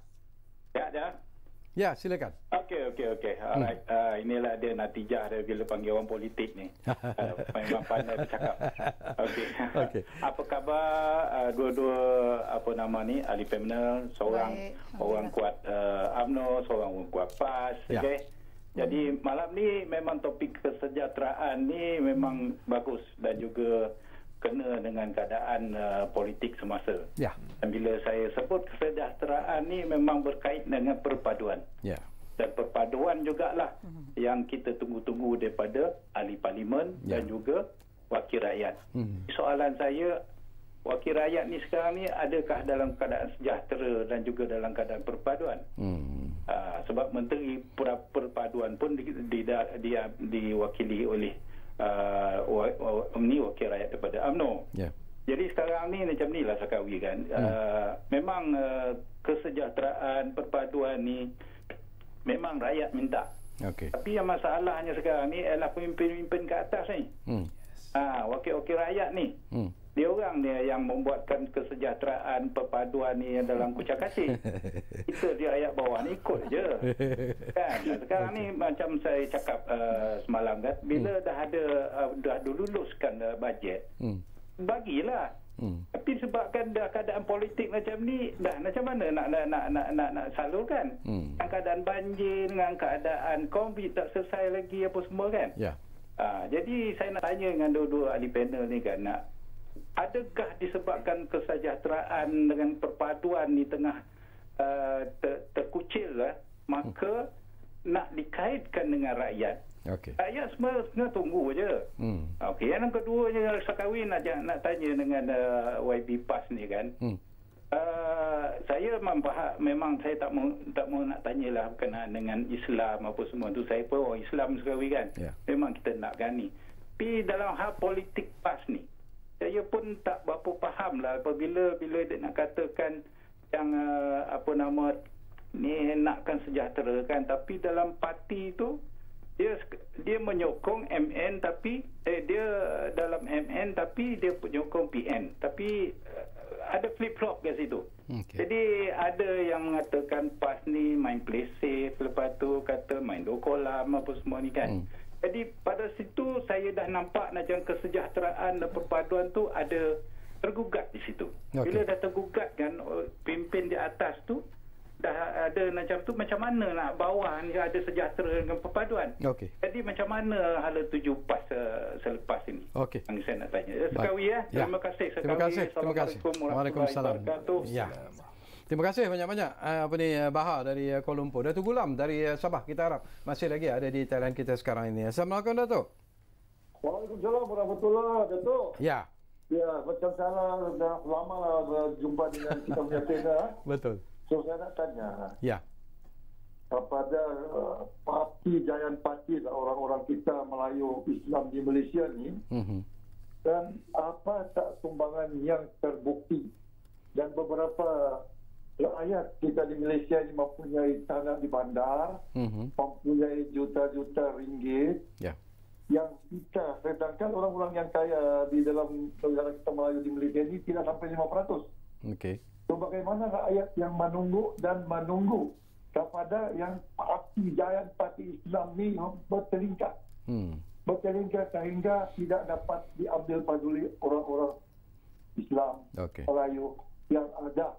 Ya, ya. Ya, silakan. Okey, okey, okey. Hmm. Alright. Hmm. Uh, inilah dia natijah dia bila panggil orang politik ni. uh, memang pandai bercakap. Okey. Okay. apa khabar uh, dua-dua apa nama ni? Ali Pemnel, seorang Baik. orang okay. kuat uh, UMNO, seorang orang kuat PAS. Ya. Okey. Jadi hmm. malam ni memang topik kesejahteraan ni memang bagus dan juga kena dengan keadaan uh, politik semasa. Ya. Dan bila saya sebut kesejahteraan ni memang berkait dengan perpaduan. Ya. Dan perpaduan jugalah mm-hmm. yang kita tunggu-tunggu daripada ahli parlimen ya. dan juga wakil rakyat. Mm-hmm. Soalan saya wakil rakyat ni sekarang ni adakah dalam keadaan sejahtera dan juga dalam keadaan perpaduan? Mm. Uh, sebab menteri perpaduan pun di, di, di, di diwakili oleh uh, ni wakil rakyat daripada UMNO. Yeah. Jadi sekarang ni macam ni lah Sakawi kan. Hmm. Uh, memang uh, kesejahteraan, perpaduan ni memang rakyat minta. Okay. Tapi yang masalahnya sekarang ni ialah pemimpin-pemimpin ke atas ni. Hmm. Ha, wakil-wakil rakyat ni. Hmm dia orang ni yang membuatkan kesejahteraan perpaduan ni yang dalam kucak kaki. Itu dia ayat bawah ni ikut je. Kan? Sekarang ni macam saya cakap uh, semalam kan, bila hmm. dah ada uh, dah diluluskan uh, bajet, hmm. bagilah. Hmm. Tapi sebabkan dah keadaan politik macam ni, dah macam mana nak nak nak nak nak, nak salurkan? Hmm. Dengan keadaan banjir dengan keadaan COVID tak selesai lagi apa semua kan? Ya. Yeah. Uh, jadi saya nak tanya dengan dua-dua ahli panel ni kan nak adakah disebabkan kesejahteraan dengan perpaduan di tengah uh, ter, terkucil lah maka hmm. nak dikaitkan dengan rakyat okay. rakyat semua sebenarnya tunggu je hmm. okay. yang kedua yang sekawin nak, nak tanya dengan uh, eh, YB PAS ni kan hmm. uh, saya memang memang saya tak mau tak mau nak tanyalah berkenaan dengan Islam apa semua tu saya pun orang Islam sekawin kan yeah. memang kita nak kan ni tapi dalam hal politik PAS ni saya pun tak berapa faham lah apabila bila dia nak katakan yang uh, apa nama ni nakkan sejahtera kan tapi dalam parti tu dia dia menyokong MN tapi eh, dia dalam MN tapi dia menyokong PN tapi uh, ada flip flop ke situ okay. jadi ada yang mengatakan PAS ni main play safe lepas tu kata main dokolam apa semua ni kan hmm. Jadi pada situ saya dah nampak macam kesejahteraan dan perpaduan tu ada tergugat di situ. Okay. Bila dah tergugat kan oh, pimpin di atas tu dah ada macam tu macam mana nak bawah ni ada sejahtera dengan perpaduan. Okay. Jadi macam mana hala tuju pas uh, selepas ini? Okey. Yang saya nak tanya. Eh, Sekawi eh? ya. Terima kasih. Terima kasih. Assalamualaikum. Waalaikumsalam. Ya. Terima kasih banyak-banyak eh, apa ni eh, Bahar dari uh, Kuala Lumpur. Datuk Gulam dari Sabah kita harap masih lagi ada di Thailand kita sekarang ini. Assalamualaikum Datuk. Waalaikumsalam warahmatullahi wabarakatuh. Ya. Ya, macam saya dah lama lah berjumpa dengan kita punya tenda. Betul. So, saya nak tanya. Ya. Kepada uh, parti, jayaan parti lah, orang-orang kita Melayu Islam di Malaysia ni. Mm-hmm. Dan apa tak sumbangan yang terbukti? Dan beberapa rakyat kita di Malaysia ini mempunyai tanah di bandar, mm-hmm. mempunyai juta-juta ringgit yeah. yang kita sedangkan orang-orang yang kaya di dalam negara kita Melayu di Malaysia ini tidak sampai 500. Okay. So, bagaimana rakyat yang menunggu dan menunggu kepada yang parti jaya parti Islam ini berteringkat. Hmm. Berteringkat sehingga tidak dapat diambil paduli orang-orang Islam okay. Melayu yang ada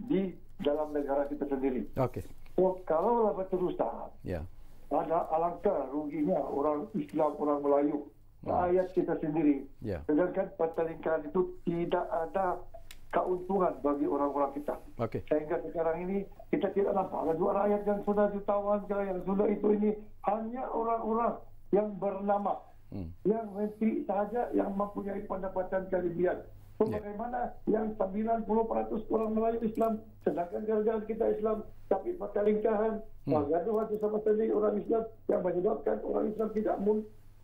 di dalam negara kita sendiri. Okey. So, oh, kalau lah berterusan, ya. Yeah. ada alangkah ruginya orang Islam, orang Melayu, hmm. ayat kita sendiri. Yeah. Sedangkan pertelingkaran itu tidak ada keuntungan bagi orang-orang kita. Okey. Sehingga sekarang ini kita tidak nampak ada dua rakyat yang sudah ditawan, yang sudah itu ini hanya orang-orang yang bernama. Hmm. Yang menteri sahaja yang mempunyai pendapatan kelebihan So, yeah. bagaimana yang 90% orang Melayu Islam, sedangkan kerajaan kita Islam, tapi pertelingkahan, hmm. bagaimana itu sama sendiri orang Islam yang menyebabkan orang Islam tidak mun,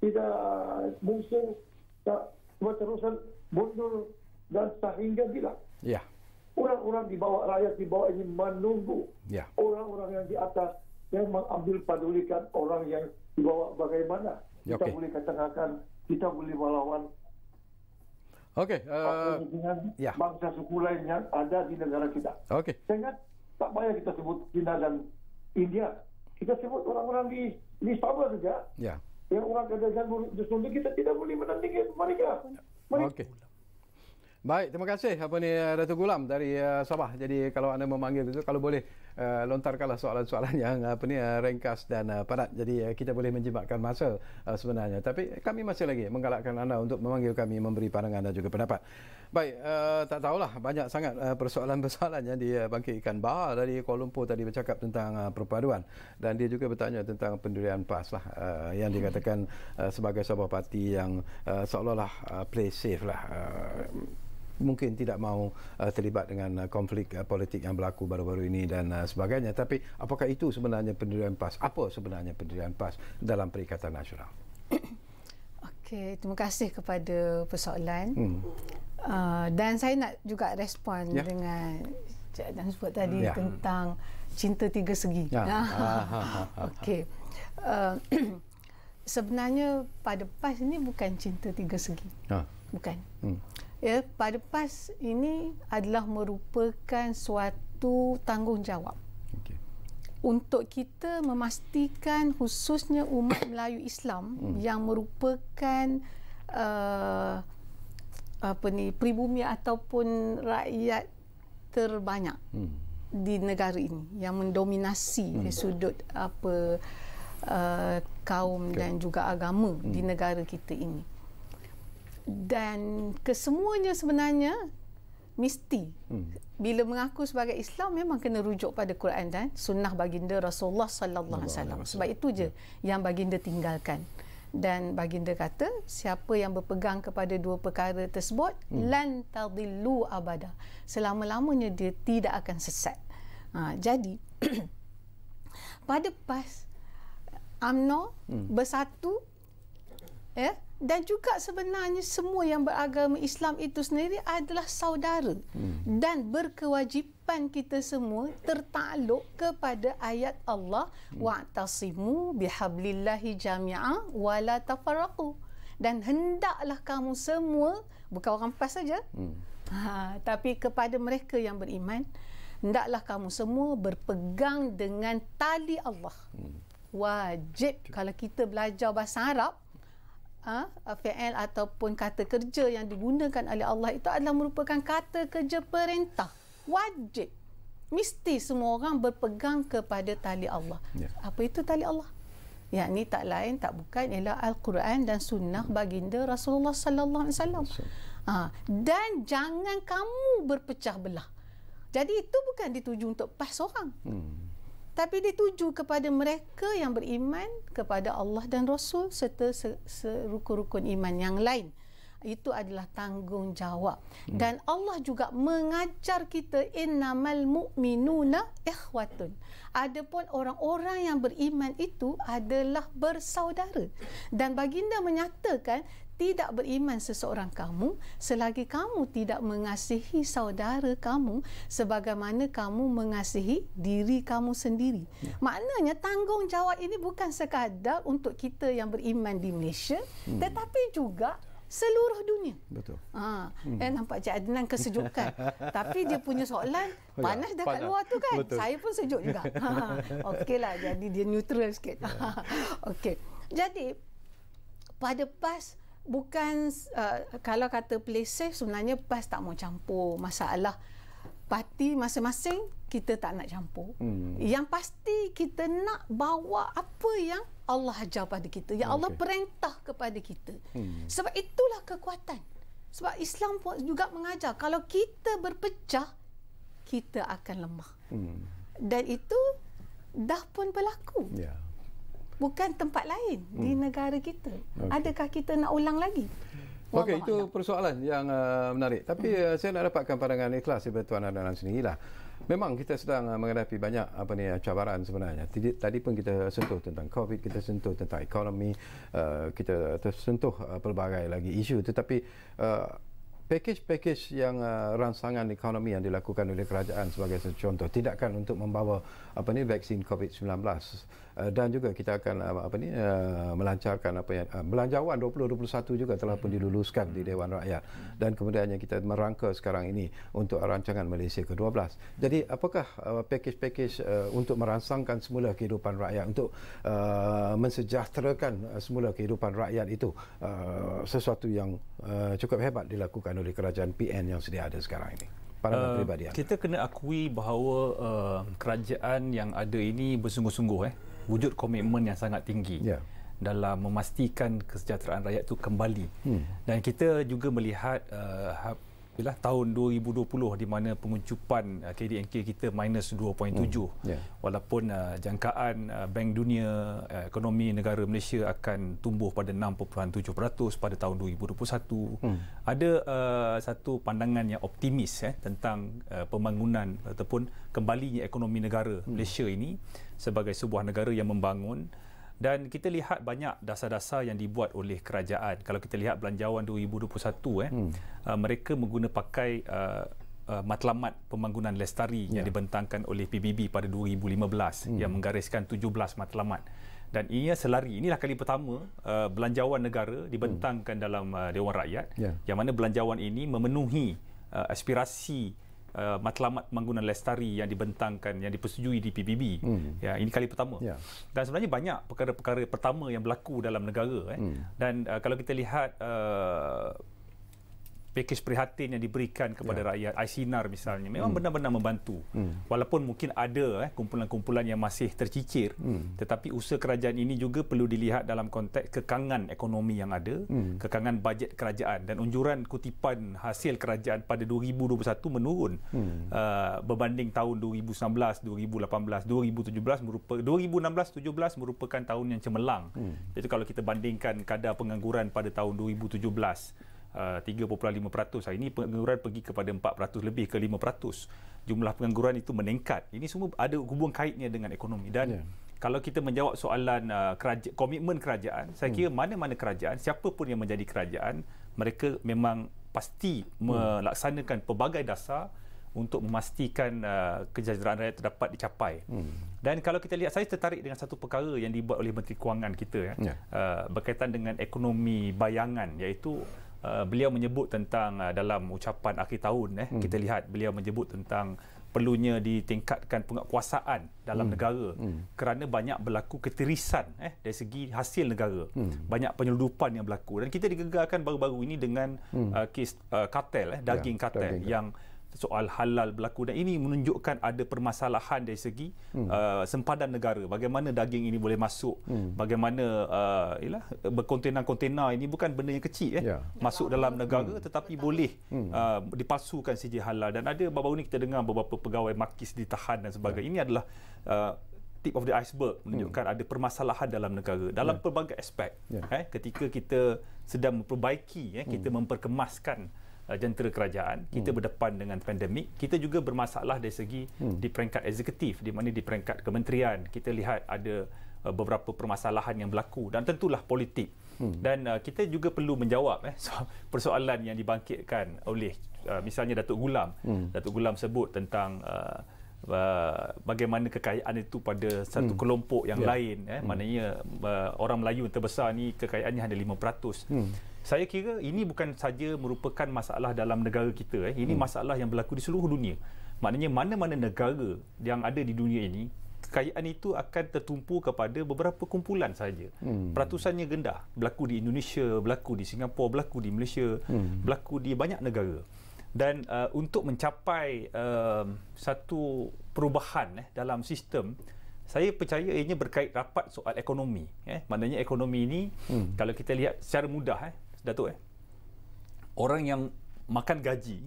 tidak uh, mungkin tak berterusan mundur dan sehingga bila yeah. orang-orang di bawah rakyat di bawah ini menunggu yeah. orang-orang yang di atas yang mengambil padulikan orang yang di bawah bagaimana kita ya, okay. boleh katakan kita boleh melawan Okey. Uh, dengan yeah. bangsa suku lain yang ada di negara kita. Okey. Saya ingat tak payah kita sebut China dan India. Kita sebut orang-orang di, di Sabah saja. Ya. Yeah. Yang orang kata jalur justru kita tidak boleh menandingi mereka. Mereka. Okay. Baik, terima kasih apa ni eh, Datuk Gulam dari uh, Sabah. Jadi kalau anda memanggil itu kalau boleh uh, lontarkanlah soalan-soalan yang apa ni uh, ringkas dan uh, padat. Jadi uh, kita boleh menjimatkan masa uh, sebenarnya. Tapi kami masih lagi menggalakkan anda untuk memanggil kami memberi pandangan anda juga pendapat. Baik, uh, tak tahulah banyak sangat uh, persoalan-persoalan yang dibangkitkan Bahar dari Kuala Lumpur tadi bercakap tentang uh, perpaduan dan dia juga bertanya tentang pendirian PAS lah uh, yang dikatakan uh, sebagai sebuah parti yang uh, seolah-olah uh, play safe lah. Uh, mungkin tidak mahu uh, terlibat dengan uh, konflik uh, politik yang berlaku baru-baru ini dan uh, sebagainya. Tapi apakah itu sebenarnya pendirian PAS? Apa sebenarnya pendirian PAS dalam Perikatan Nasional? Okay, terima kasih kepada persoalan. Hmm. Uh, dan saya nak juga respon ya. dengan Cik Adnan sebut tadi ya. tentang cinta tiga segi. Ya. Ah, ha, ha, ha, Okey. Uh, sebenarnya pada PAS ini bukan cinta tiga segi. Ha. Bukan. Hmm ya pada pas ini adalah merupakan suatu tanggungjawab okay. untuk kita memastikan khususnya umat Melayu Islam hmm. yang merupakan uh, apa ni pribumi ataupun rakyat terbanyak hmm. di negara ini yang mendominasi hmm. dari sudut apa uh, kaum okay. dan juga agama hmm. di negara kita ini dan kesemuanya sebenarnya mesti hmm. bila mengaku sebagai Islam memang kena rujuk pada Quran dan sunnah baginda Rasulullah sallallahu alaihi wasallam sebab itu je yang baginda tinggalkan dan baginda kata siapa yang berpegang kepada dua perkara tersebut hmm. lan tadillu abada selama-lamanya dia tidak akan sesat ha, jadi pada pas amno hmm. bersatu ya eh, dan juga sebenarnya semua yang beragama Islam itu sendiri adalah saudara hmm. dan berkewajipan kita semua tertakluk kepada ayat Allah hmm. wa'tasimu bihablillahi jami'a wa la tafarraqu dan hendaklah kamu semua bukan orang PAS saja hmm. ha, tapi kepada mereka yang beriman hendaklah kamu semua berpegang dengan tali Allah hmm. wajib kalau kita belajar bahasa Arab hmm ha, fi'il ataupun kata kerja yang digunakan oleh Allah itu adalah merupakan kata kerja perintah. Wajib. Mesti semua orang berpegang kepada tali Allah. Yeah. Apa itu tali Allah? Ya ini tak lain, tak bukan ialah Al-Quran dan Sunnah baginda Rasulullah Sallallahu Alaihi Wasallam. Ha. Dan jangan kamu berpecah belah. Jadi itu bukan dituju untuk pas orang. Hmm tapi dituju kepada mereka yang beriman kepada Allah dan Rasul serta rukun-rukun iman yang lain itu adalah tanggungjawab hmm. dan Allah juga mengajar kita innamal mu'minuna ikhwatun adapun orang-orang yang beriman itu adalah bersaudara dan baginda menyatakan tidak beriman seseorang kamu selagi kamu tidak mengasihi saudara kamu sebagaimana kamu mengasihi diri kamu sendiri. Ya. Maknanya tanggungjawab ini bukan sekadar untuk kita yang beriman di Malaysia hmm. tetapi juga seluruh dunia. Betul. Ha, hmm. eh nampak Cik Adnan kesejukan. Tapi dia punya soalan oh, ya, panas dekat panas. luar tu kan. Betul. Saya pun sejuk juga. Ha. ha. Okeylah jadi dia neutral sikit. Ya. Okey. Jadi pada pas bukan uh, kalau kata play safe sebenarnya PAS tak mau campur masalah parti masing-masing kita tak nak campur hmm. yang pasti kita nak bawa apa yang Allah ajar pada kita yang okay. Allah perintah kepada kita hmm. sebab itulah kekuatan sebab Islam pun juga mengajar kalau kita berpecah kita akan lemah hmm. dan itu dah pun berlaku yeah bukan tempat lain hmm. di negara kita. Okay. Adakah kita nak ulang lagi? Okey, itu anak. persoalan yang uh, menarik. Tapi hmm. uh, saya nak dapatkan pandangan ikhlas daripada tuan Adnan sendirilah. Memang kita sedang uh, menghadapi banyak apa ni cabaran sebenarnya. Tadi, pun kita sentuh tentang COVID, kita sentuh tentang ekonomi, uh, kita tersentuh uh, pelbagai lagi isu tetapi uh, Pakej-pakej yang uh, ransangan ekonomi yang dilakukan oleh kerajaan sebagai contoh tidakkan untuk membawa apa ni vaksin COVID-19 uh, eh, dan juga kita akan uh, apa ni uh, melancarkan apa yang uh, belanjawan 2021 juga telah pun hmm. diluluskan di hmm. Dewan Rakyat hmm. dan kemudiannya kita merangka sekarang ini untuk rancangan Malaysia ke-12. Jadi apakah uh, pakej-pakej uh, untuk merangsangkan semula kehidupan rakyat untuk uh, mensejahterakan semula kehidupan rakyat itu uh, sesuatu yang uh, cukup hebat dilakukan oleh kerajaan PN yang sedia ada sekarang ini pandangan uh, eh, peribadi anda. Kita kena akui bahawa uh, kerajaan yang ada ini bersungguh-sungguh eh wujud komitmen yang sangat tinggi. Yeah dalam memastikan kesejahteraan rakyat itu kembali. Hmm. Dan kita juga melihat uh, ialah tahun 2020 di mana penguncupan KDNK uh, kita minus 2.7 hmm. yeah. walaupun uh, jangkaan uh, bank dunia uh, ekonomi negara Malaysia akan tumbuh pada 6.7% pada tahun 2021 hmm. ada uh, satu pandangan yang optimis eh tentang uh, pembangunan ataupun kembalinya ekonomi negara hmm. Malaysia ini sebagai sebuah negara yang membangun dan kita lihat banyak dasar-dasar yang dibuat oleh kerajaan kalau kita lihat belanjawan 2021 eh hmm. uh, mereka menggunakan pakai uh, uh, matlamat pembangunan lestari yeah. yang ya. dibentangkan oleh PBB pada 2015 hmm. yang menggariskan 17 matlamat dan ia selari inilah kali pertama uh, belanjawan negara dibentangkan hmm. dalam uh, dewan rakyat yeah. yang mana belanjawan ini memenuhi uh, aspirasi uh, matlamat pembangunan lestari yang dibentangkan yang dipersetujui di PBB. Hmm. Ya, ini kali pertama. Ya. Dan sebenarnya banyak perkara-perkara pertama yang berlaku dalam negara eh. Hmm. Dan uh, kalau kita lihat uh, pakej prihatin yang diberikan kepada ya. rakyat icnar misalnya memang hmm. benar-benar membantu hmm. walaupun mungkin ada eh, kumpulan-kumpulan yang masih tercicir hmm. tetapi usaha kerajaan ini juga perlu dilihat dalam konteks kekangan ekonomi yang ada hmm. kekangan bajet kerajaan dan unjuran kutipan hasil kerajaan pada 2021 menurun hmm. uh, berbanding tahun 2019 2018 2017 merupakan 2016 17 merupakan tahun yang cemerlang hmm. itu kalau kita bandingkan kadar pengangguran pada tahun 2017 uh, 3.5% hari ini pengangguran pergi kepada 4% lebih ke 5% jumlah pengangguran itu meningkat ini semua ada hubungan kaitnya dengan ekonomi dan yeah. kalau kita menjawab soalan uh, keraja- komitmen kerajaan saya hmm. kira mana-mana kerajaan siapapun yang menjadi kerajaan mereka memang pasti hmm. melaksanakan pelbagai dasar untuk memastikan uh, kejayaan rakyat dapat dicapai. Hmm. Dan kalau kita lihat saya tertarik dengan satu perkara yang dibuat oleh Menteri Kewangan kita ya, yeah. uh, berkaitan dengan ekonomi bayangan iaitu Uh, beliau menyebut tentang uh, dalam ucapan akhir tahun eh hmm. kita lihat beliau menyebut tentang perlunya ditingkatkan penguatkuasaan dalam hmm. negara hmm. kerana banyak berlaku ketirisan eh dari segi hasil negara hmm. banyak penyeludupan yang berlaku dan kita digegarkan baru-baru ini dengan hmm. uh, kes uh, kartel eh daging ya, kartel yang soal halal berlaku dan ini menunjukkan ada permasalahan dari segi hmm. uh, sempadan negara bagaimana daging ini boleh masuk hmm. bagaimana uh, ialah berkontena-kontena ini bukan benda yang kecil eh ya. masuk dalam negara hmm. tetapi Betul. boleh hmm. uh, dipasukan sijil halal dan ada baru-baru ni kita dengar beberapa pegawai makis ditahan dan sebagainya ya. ini adalah uh, tip of the iceberg menunjukkan hmm. ada permasalahan dalam negara dalam yeah. pelbagai aspek yeah. eh ketika kita sedang memperbaiki eh kita hmm. memperkemaskan Uh, jentera kerajaan, kita hmm. berdepan dengan pandemik, kita juga bermasalah dari segi hmm. di peringkat eksekutif, di mana di peringkat kementerian, kita lihat ada uh, beberapa permasalahan yang berlaku dan tentulah politik. Hmm. Dan uh, kita juga perlu menjawab eh, so, persoalan yang dibangkitkan oleh uh, misalnya Datuk Gulam. Hmm. Datuk Gulam sebut tentang uh, uh bagaimana kekayaan itu pada satu hmm. kelompok yang yeah. lain eh hmm. maknanya uh, orang Melayu terbesar ini kekayaannya hanya 5%. Hmm saya kira ini bukan saja merupakan masalah dalam negara kita eh ini hmm. masalah yang berlaku di seluruh dunia maknanya mana-mana negara yang ada di dunia ini kekayaan itu akan tertumpu kepada beberapa kumpulan saja hmm. peratusannya gendah berlaku di Indonesia berlaku di Singapura berlaku di Malaysia hmm. berlaku di banyak negara dan uh, untuk mencapai uh, satu perubahan eh, dalam sistem saya percaya ianya berkait rapat soal ekonomi eh. maknanya ekonomi ini hmm. kalau kita lihat secara mudah eh, Datuk eh orang yang makan gaji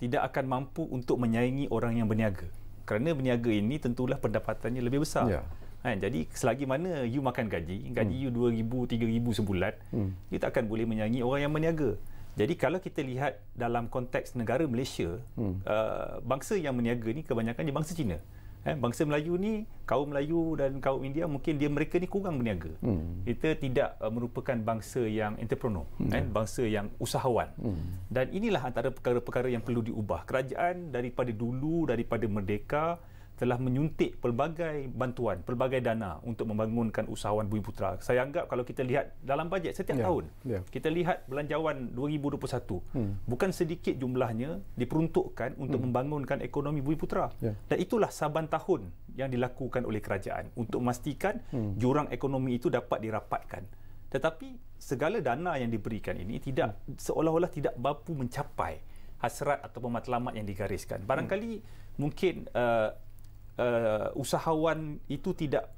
tidak akan mampu untuk menyaingi orang yang berniaga kerana berniaga ini tentulah pendapatannya lebih besar ya. kan? jadi selagi mana you makan gaji gaji hmm. you 2,000 3,000 sebulan hmm. you tak akan boleh menyaingi orang yang berniaga jadi kalau kita lihat dalam konteks negara Malaysia hmm. uh, bangsa yang berniaga ni kebanyakannya bangsa Cina Eh, bangsa Melayu ni, kaum Melayu dan kaum India mungkin dia mereka ni kurang berniaga. Hmm. Kita tidak uh, merupakan bangsa yang entrepreneur, hmm. eh, bangsa yang usahawan. Hmm. Dan inilah antara perkara-perkara yang perlu diubah. Kerajaan daripada dulu, daripada merdeka, telah menyuntik pelbagai bantuan, pelbagai dana untuk membangunkan usahawan Bumi Putra. Saya anggap kalau kita lihat dalam bajet setiap yeah. tahun, yeah. kita lihat belanjawan 2021, hmm. bukan sedikit jumlahnya diperuntukkan untuk hmm. membangunkan ekonomi Bumi Putra. Yeah. Dan itulah saban tahun yang dilakukan oleh kerajaan untuk memastikan hmm. jurang ekonomi itu dapat dirapatkan. Tetapi segala dana yang diberikan ini tidak hmm. seolah-olah tidak mampu mencapai hasrat atau matlamat yang digariskan. Barangkali hmm. mungkin uh, uh, usahawan itu tidak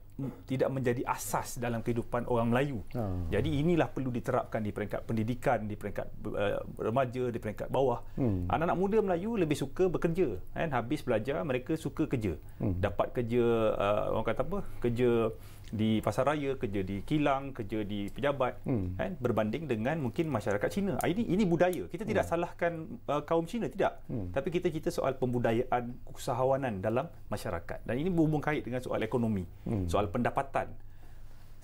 tidak menjadi asas dalam kehidupan orang Melayu. Oh. Jadi inilah perlu diterapkan di peringkat pendidikan, di peringkat uh, remaja, di peringkat bawah. Hmm. Anak-anak muda Melayu lebih suka bekerja. Kan? Habis belajar, mereka suka kerja. Hmm. Dapat kerja, uh, orang kata apa? Kerja di pasaraya, kerja di kilang, kerja di pejabat hmm. kan berbanding dengan mungkin masyarakat Cina. Ah, ini ini budaya. Kita tidak hmm. salahkan uh, kaum Cina tidak. Hmm. Tapi kita cerita soal pembudayaan usahawanan dalam masyarakat. Dan ini berhubung kait dengan soal ekonomi, hmm. soal pendapatan.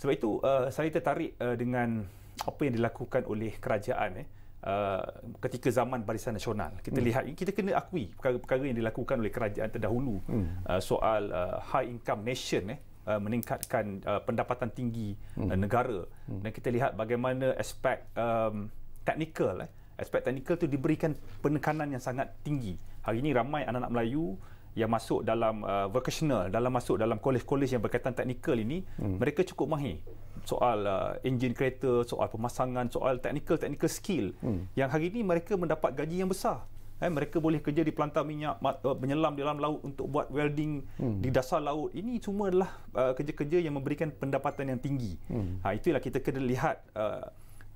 Sebab itu uh, saya tertarik uh, dengan apa yang dilakukan oleh kerajaan eh. Uh, ketika zaman barisan nasional kita hmm. lihat kita kena akui perkara-perkara yang dilakukan oleh kerajaan terdahulu hmm. uh, soal uh, high income nation eh uh, meningkatkan uh, pendapatan tinggi uh, hmm. uh, negara hmm. dan kita lihat bagaimana aspek um, teknikal eh. aspek teknikal itu diberikan penekanan yang sangat tinggi hari ini ramai anak-anak Melayu yang masuk dalam uh, vocational dalam masuk dalam kolej-kolej yang berkaitan teknikal ini hmm. mereka cukup mahir soal uh, enjin kereta soal pemasangan soal teknikal teknikal skill hmm. yang hari ini mereka mendapat gaji yang besar Eh, mereka boleh kerja di pelantar minyak, eh, menyelam di dalam laut untuk buat welding hmm. di dasar laut. Ini cuma adalah uh, kerja-kerja yang memberikan pendapatan yang tinggi. Hmm. Ha, itulah kita kena lihat uh,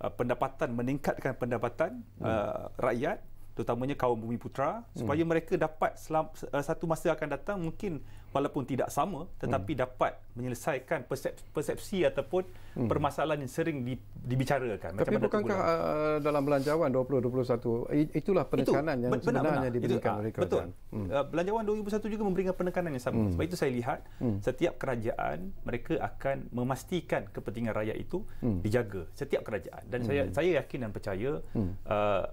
uh, pendapatan, meningkatkan pendapatan hmm. rakyat, terutamanya kaum bumi putra, hmm. supaya hmm. mereka dapat selam, uh, satu masa akan datang mungkin walaupun tidak sama tetapi hmm. dapat menyelesaikan persepsi, persepsi ataupun hmm. permasalahan yang sering di, dibicarakan macam tapi bukankah uh, dalam belanjawan 2021 itulah penekanan itu, yang benar, sebenarnya benar. diberikan itu, oleh ah, kerajaan betul kan? eh, hmm. uh, belanjawan 2021 juga memberikan penekanan yang sama hmm. sebab itu saya lihat hmm. setiap kerajaan mereka akan memastikan kepentingan rakyat itu hmm. dijaga setiap kerajaan dan hmm. saya saya yakin dan percaya hmm. uh,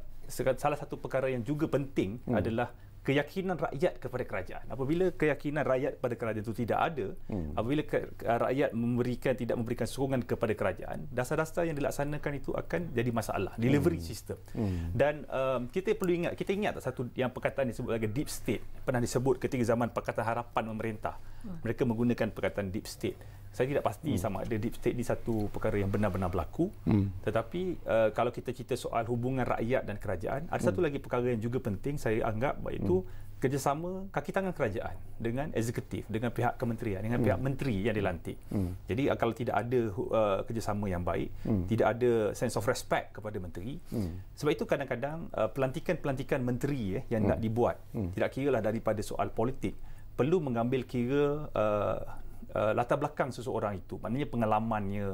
salah satu perkara yang juga penting hmm. adalah keyakinan rakyat kepada kerajaan. Apabila keyakinan rakyat kepada kerajaan itu tidak ada, hmm. apabila ke, ke, rakyat memberikan tidak memberikan sokongan kepada kerajaan, dasar-dasar yang dilaksanakan itu akan jadi masalah delivery hmm. system. Hmm. Dan um, kita perlu ingat, kita ingat tak satu yang perkataan disebut sebagai deep state pernah disebut ketika zaman Pakatan Harapan pemerintah Hmm. Mereka menggunakan perkataan deep state saya tidak pasti hmm. sama ada deep state ni satu perkara yang benar-benar berlaku hmm. tetapi uh, kalau kita cerita soal hubungan rakyat dan kerajaan ada hmm. satu lagi perkara yang juga penting saya anggap iaitu hmm. kerjasama kaki tangan kerajaan dengan eksekutif dengan pihak kementerian dengan hmm. pihak menteri yang dilantik hmm. jadi eh, kalau tidak ada uh, kerjasama yang baik hmm. tidak ada sense of respect kepada menteri hmm. sebab itu kadang-kadang uh, pelantikan-pelantikan menteri eh, yang hmm. nak dibuat hmm. tidak kira lah daripada soal politik perlu mengambil kira uh, uh, latar belakang seseorang itu maknanya pengalamannya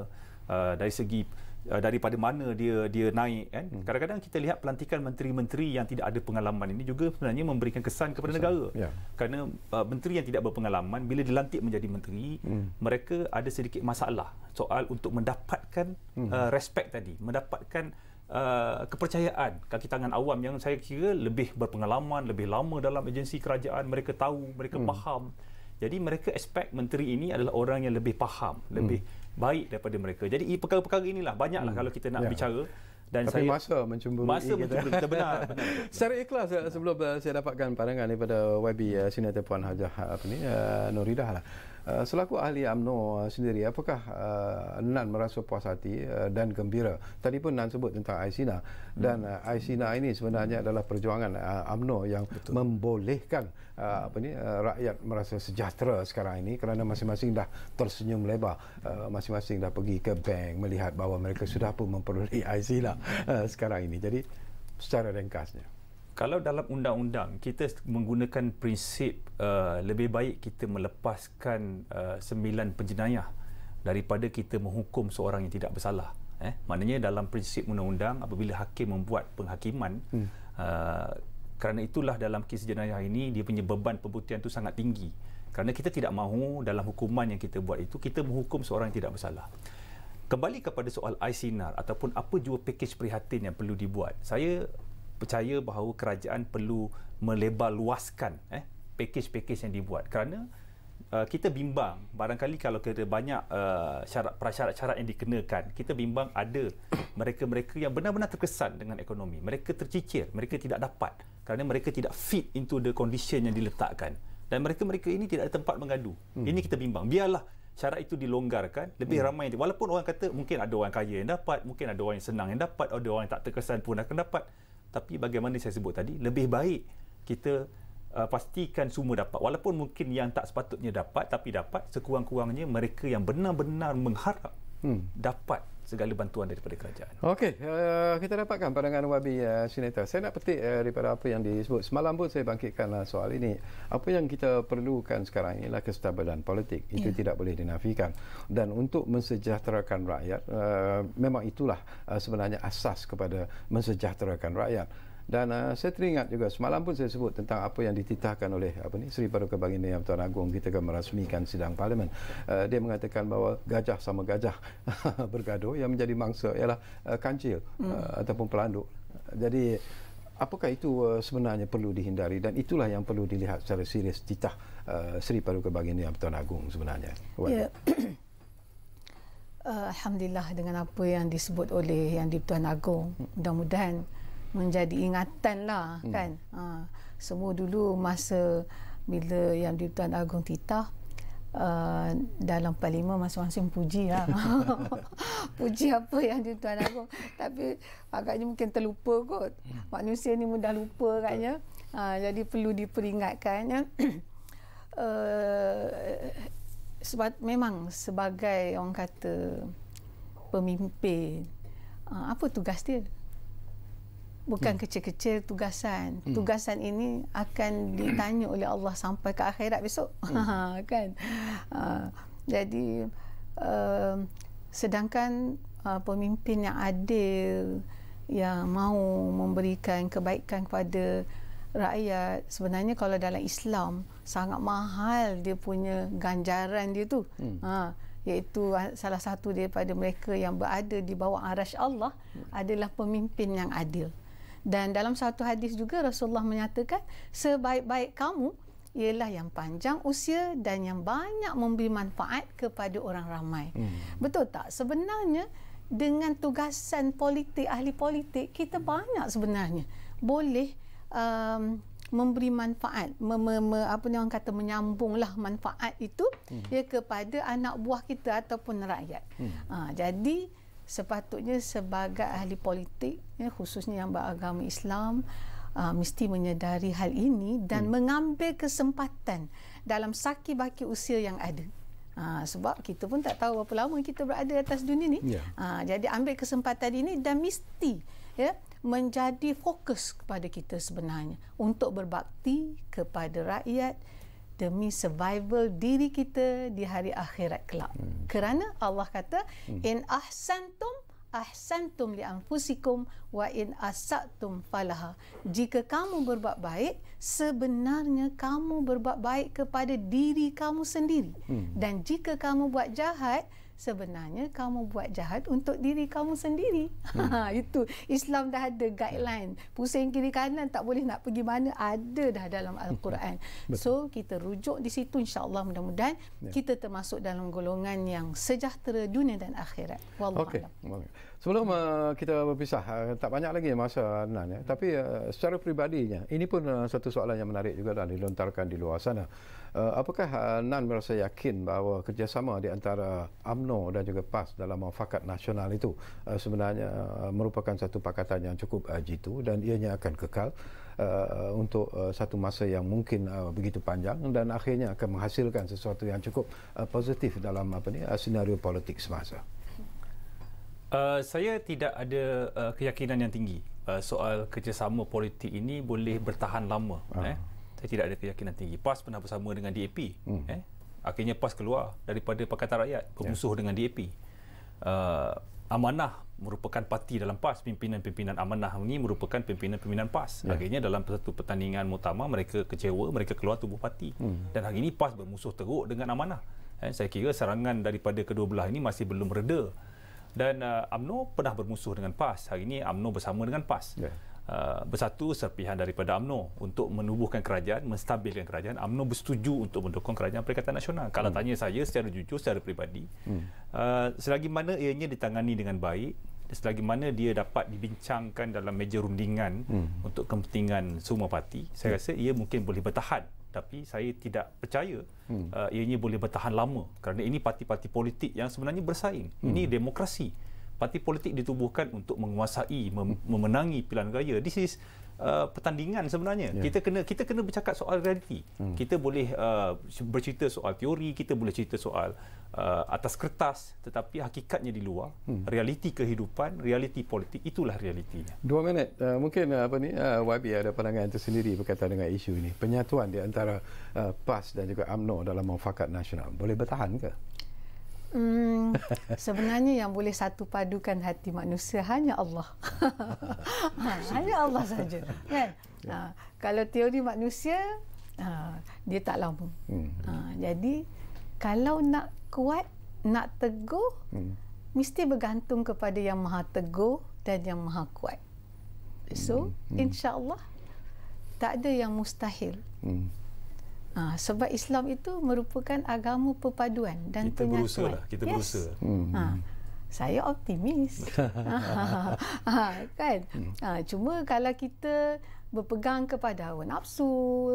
uh, dari segi uh, daripada mana dia dia naik kan hmm. kadang-kadang kita lihat pelantikan menteri-menteri yang tidak ada pengalaman ini juga sebenarnya memberikan kesan kepada kesan. negara ya. kerana uh, menteri yang tidak berpengalaman bila dilantik menjadi menteri hmm. mereka ada sedikit masalah soal untuk mendapatkan hmm. uh, respect tadi mendapatkan uh, kepercayaan kaki tangan awam yang saya kira lebih berpengalaman lebih lama dalam agensi kerajaan mereka tahu mereka hmm. faham jadi mereka expect menteri ini adalah orang yang lebih faham, hmm. lebih baik daripada mereka. Jadi perkara-perkara inilah banyaklah hmm. kalau kita nak ya. bicara dan Tapi saya masa mencemburui masa mencemburui kita benar, benar, secara ikhlas benar. Eh, sebelum eh, saya dapatkan pandangan daripada YB uh, eh, Sinatepuan Hajah apa ni uh, Nuridah lah Eh, selaku ahli AMNO eh, sendiri apakah uh, Nan merasa puas hati uh, dan gembira tadi pun Nan sebut tentang Aisina dan uh, Aisina ini sebenarnya adalah perjuangan uh, UMNO yang Betul. membolehkan uh, apa ni uh, rakyat merasa sejahtera sekarang ini kerana masing-masing dah tersenyum lebar uh, masing-masing dah pergi ke bank melihat bahawa mereka sudah pun memperoleh Aisina uh, sekarang ini jadi secara ringkasnya kalau dalam undang-undang kita menggunakan prinsip uh, lebih baik kita melepaskan uh, sembilan penjenayah daripada kita menghukum seorang yang tidak bersalah eh maknanya dalam prinsip undang-undang apabila hakim membuat penghakiman hmm. uh, kerana itulah dalam kes jenayah ini dia punya beban pembuktian itu sangat tinggi kerana kita tidak mahu dalam hukuman yang kita buat itu kita menghukum seorang yang tidak bersalah kembali kepada soal ICNAR ataupun apa juga pakej prihatin yang perlu dibuat saya percaya bahawa kerajaan perlu melebar luaskan eh pakej-pakej yang dibuat kerana uh, kita bimbang barangkali kalau kita banyak uh, syarat prasyarat-syarat yang dikenakan kita bimbang ada mereka-mereka yang benar-benar terkesan dengan ekonomi mereka tercicir mereka tidak dapat kerana mereka tidak fit into the condition yang diletakkan dan mereka-mereka ini tidak ada tempat mengadu hmm. ini kita bimbang biarlah cara itu dilonggarkan lebih hmm. ramai walaupun orang kata mungkin ada orang kaya yang dapat mungkin ada orang yang senang yang dapat ada orang yang tak terkesan pun akan dapat tapi bagaimana saya sebut tadi lebih baik kita uh, pastikan semua dapat walaupun mungkin yang tak sepatutnya dapat tapi dapat sekurang-kurangnya mereka yang benar-benar mengharap hmm. dapat segala bantuan daripada kerajaan. Okey, uh, kita dapatkan pandangan Wabi uh, eh, Senator. Saya nak petik uh, daripada apa yang disebut. Semalam pun saya bangkitkan uh, soal ini. Apa yang kita perlukan sekarang ialah kestabilan politik. Itu yeah. tidak boleh dinafikan. Dan untuk mensejahterakan rakyat, uh, memang itulah uh, sebenarnya asas kepada mensejahterakan rakyat dan uh, saya teringat juga semalam pun saya sebut tentang apa yang dititahkan oleh apa ni Seri Paduka Baginda Yang Tuan Agong kita akan merasmikan sidang parlimen uh, dia mengatakan bahawa gajah sama gajah bergaduh yang menjadi mangsa ialah uh, kancil hmm. uh, ataupun pelanduk jadi apakah itu uh, sebenarnya perlu dihindari dan itulah yang perlu dilihat secara serius titah uh, Seri Paduka Baginda Yang Tuan Agong sebenarnya ya yeah. Uh, Alhamdulillah dengan apa yang disebut oleh Yang di Tuan Agong hmm. mudah-mudahan menjadi ingatan lah hmm. kan ha, semua dulu masa bila yang di Tuan Agong titah Uh, dalam parlimen masing-masing puji lah. puji apa yang di Tuan Agong tapi agaknya mungkin terlupa kot hmm. manusia ni mudah lupa agaknya uh, jadi perlu diperingatkan ya. uh, sebab memang sebagai orang kata pemimpin uh, apa tugas dia bukan hmm. kecil-kecil tugasan. Hmm. Tugasan ini akan ditanya oleh Allah sampai ke akhirat besok. Hmm. Ha, kan? Uh, jadi uh, sedangkan uh, pemimpin yang adil yang mahu memberikan kebaikan kepada rakyat sebenarnya kalau dalam Islam sangat mahal dia punya ganjaran dia tu. Hmm. Ha iaitu salah satu daripada mereka yang berada di bawah arasy Allah hmm. adalah pemimpin yang adil. Dan dalam satu hadis juga Rasulullah menyatakan sebaik-baik kamu ialah yang panjang usia dan yang banyak memberi manfaat kepada orang ramai. Hmm. Betul tak? Sebenarnya dengan tugasan politik ahli politik kita banyak sebenarnya boleh um, memberi manfaat mem, mem, apa ni orang kata menyambunglah manfaat itu hmm. ya kepada anak buah kita ataupun rakyat. Hmm. Ha, jadi sepatutnya sebagai ahli politik ya, khususnya yang beragama Islam uh, mesti menyedari hal ini dan hmm. mengambil kesempatan dalam saki baki usia yang ada Ha, sebab kita pun tak tahu berapa lama kita berada atas dunia ni. Ya. Ha, jadi ambil kesempatan ini dan mesti ya, menjadi fokus kepada kita sebenarnya. Untuk berbakti kepada rakyat, demi survival diri kita di hari akhirat kelak. Hmm. Kerana Allah kata hmm. in ahsantum ahsantum li anfusikum wa in asatum falaha. Jika kamu berbuat baik, sebenarnya kamu berbuat baik kepada diri kamu sendiri. Hmm. Dan jika kamu buat jahat, hmm sebenarnya kamu buat jahat untuk diri kamu sendiri. Hmm. Ha, itu Islam dah ada guideline. Ya. Pusing kiri kanan tak boleh nak pergi mana ada dah dalam hmm. al-Quran. so kita rujuk di situ insya-Allah mudah-mudahan yeah. kita termasuk dalam golongan yang sejahtera dunia dan akhirat. Wallahualam. Okay. Sebelum uh, kita berpisah uh, tak banyak lagi masa Anan uh, ya. Hmm. Tapi uh, secara peribadinya ini pun satu soalan yang menarik juga dan dilontarkan di luar sana. Eh, apakah eh, Nan merasa yakin bahawa kerjasama di antara AMNO dan juga PAS dalam mafakat nasional itu eh, sebenarnya merupakan satu pakatan yang cukup jitu dan ianya akan kekal untuk satu masa yang mungkin begitu panjang dan akhirnya akan menghasilkan sesuatu yang cukup positif dalam apa ni senario politik semasa. Uh, saya tidak ada uh, keyakinan yang tinggi uh, soal kerjasama politik ini boleh bertahan lama uh. eh saya tidak ada keyakinan tinggi. PAS pernah bersama dengan DAP. Hmm. Eh? Akhirnya PAS keluar daripada Pakatan Rakyat, bermusuh yeah. dengan DAP. Uh, amanah merupakan parti dalam PAS. Pimpinan-pimpinan amanah ini merupakan pimpinan-pimpinan PAS. Yeah. Akhirnya dalam satu pertandingan mutama, mereka kecewa, mereka keluar tubuh parti. Hmm. Dan hari ini PAS bermusuh teruk dengan amanah. Eh? Saya kira serangan daripada kedua belah ini masih belum reda. Dan uh, UMNO pernah bermusuh dengan PAS. Hari ini UMNO bersama dengan PAS. Yeah. Uh, bersatu serpihan daripada AMNO untuk menubuhkan kerajaan, menstabilkan kerajaan. AMNO bersetuju untuk mendukung kerajaan Perikatan Nasional. Kalau hmm. tanya saya secara jujur, secara peribadi, hmm. uh, selagi mana ianya ditangani dengan baik, selagi mana dia dapat dibincangkan dalam meja rundingan hmm. untuk kepentingan semua parti, hmm. saya rasa ia mungkin boleh bertahan. Tapi saya tidak percaya hmm. uh, ianya boleh bertahan lama kerana ini parti-parti politik yang sebenarnya bersaing. Hmm. Ini demokrasi parti politik ditubuhkan untuk menguasai mem- memenangi pilihan raya this is uh, pertandingan sebenarnya yeah. kita kena kita kena bercakap soal realiti hmm. kita boleh uh, bercerita soal teori kita boleh cerita soal uh, atas kertas tetapi hakikatnya di luar hmm. realiti kehidupan realiti politik itulah realitinya Dua minit uh, mungkin uh, apa ni uh, YB ada pandangan tersendiri berkaitan dengan isu ini penyatuan di antara uh, PAS dan juga AMNO dalam mufakat nasional boleh bertahan ke Hmm, sebenarnya yang boleh satu padukan hati manusia hanya Allah. Ha, hanya Allah saja. Kan? Ha, kalau teori manusia, ha, dia tak lama. Hmm. Ha, jadi, kalau nak kuat, nak teguh, hmm. mesti bergantung kepada yang maha teguh dan yang maha kuat. So, hmm. hmm. insyaAllah, tak ada yang mustahil. Hmm. Ha, sebab Islam itu merupakan agama perpaduan dan kita penyatuan. Berusaha lah. Kita yes. berusaha. Hmm. Ha, saya optimis. ha, kan? Hmm. Ha, cuma kalau kita berpegang kepada hawa nafsu,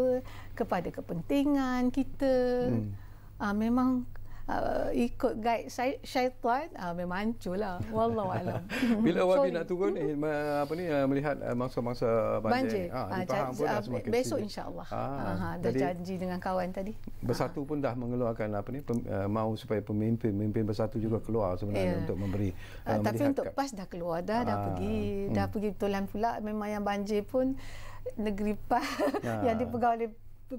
kepada kepentingan kita, hmm. ha, memang uh, ikut guide syai- syaitan uh, memang hancur lah wallah alam bila wabi nak turun eh, apa ni uh, melihat uh, mangsa-mangsa banjir, banjir. Ha, uh, faham jaj- pun ah, besok insyaallah ha, uh, dah janji dengan kawan tadi bersatu uh. pun dah mengeluarkan apa ni pem- uh, mau supaya pemimpin pemimpin bersatu juga hmm. keluar sebenarnya yeah. untuk memberi uh, uh, tapi untuk pas dah keluar dah uh, dah pergi hmm. dah pergi tolan pula memang yang banjir pun negeri pas uh. yang dipegang oleh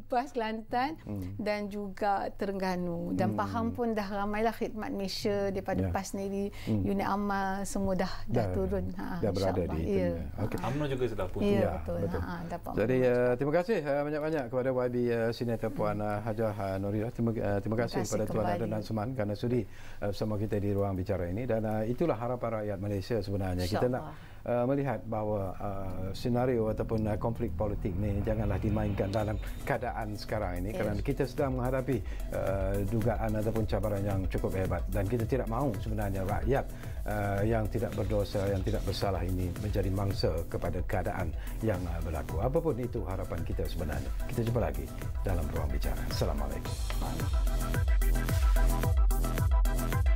PAS Kelantan hmm. dan juga Terengganu dan hmm. Pahang pun dah ramailah khidmat Malaysia daripada yeah. Ya. PAS sendiri hmm. unit amal semua dah dah, dah turun ha, dah berada di itu ya. okay. UMNO juga sudah pun ya, ya betul, betul. Ha, ha dapat jadi uh, terima kasih uh, banyak-banyak kepada YB uh, eh, Sinetra Puan uh, Hajar uh, Norira terima, uh, terima kasih terima kepada kembali. Tuan dan Suman kerana sudi uh, bersama kita di ruang bicara ini dan uh, itulah harapan rakyat Malaysia sebenarnya kita nak Uh, melihat bahawa uh, senario ataupun uh, konflik politik ni janganlah dimainkan dalam keadaan sekarang ini yes. kerana kita sedang menghadapi uh, dugaan ataupun cabaran yang cukup hebat dan kita tidak mahu sebenarnya rakyat uh, yang tidak berdosa yang tidak bersalah ini menjadi mangsa kepada keadaan yang uh, berlaku apapun itu harapan kita sebenarnya kita jumpa lagi dalam ruang bicara assalamualaikum Thank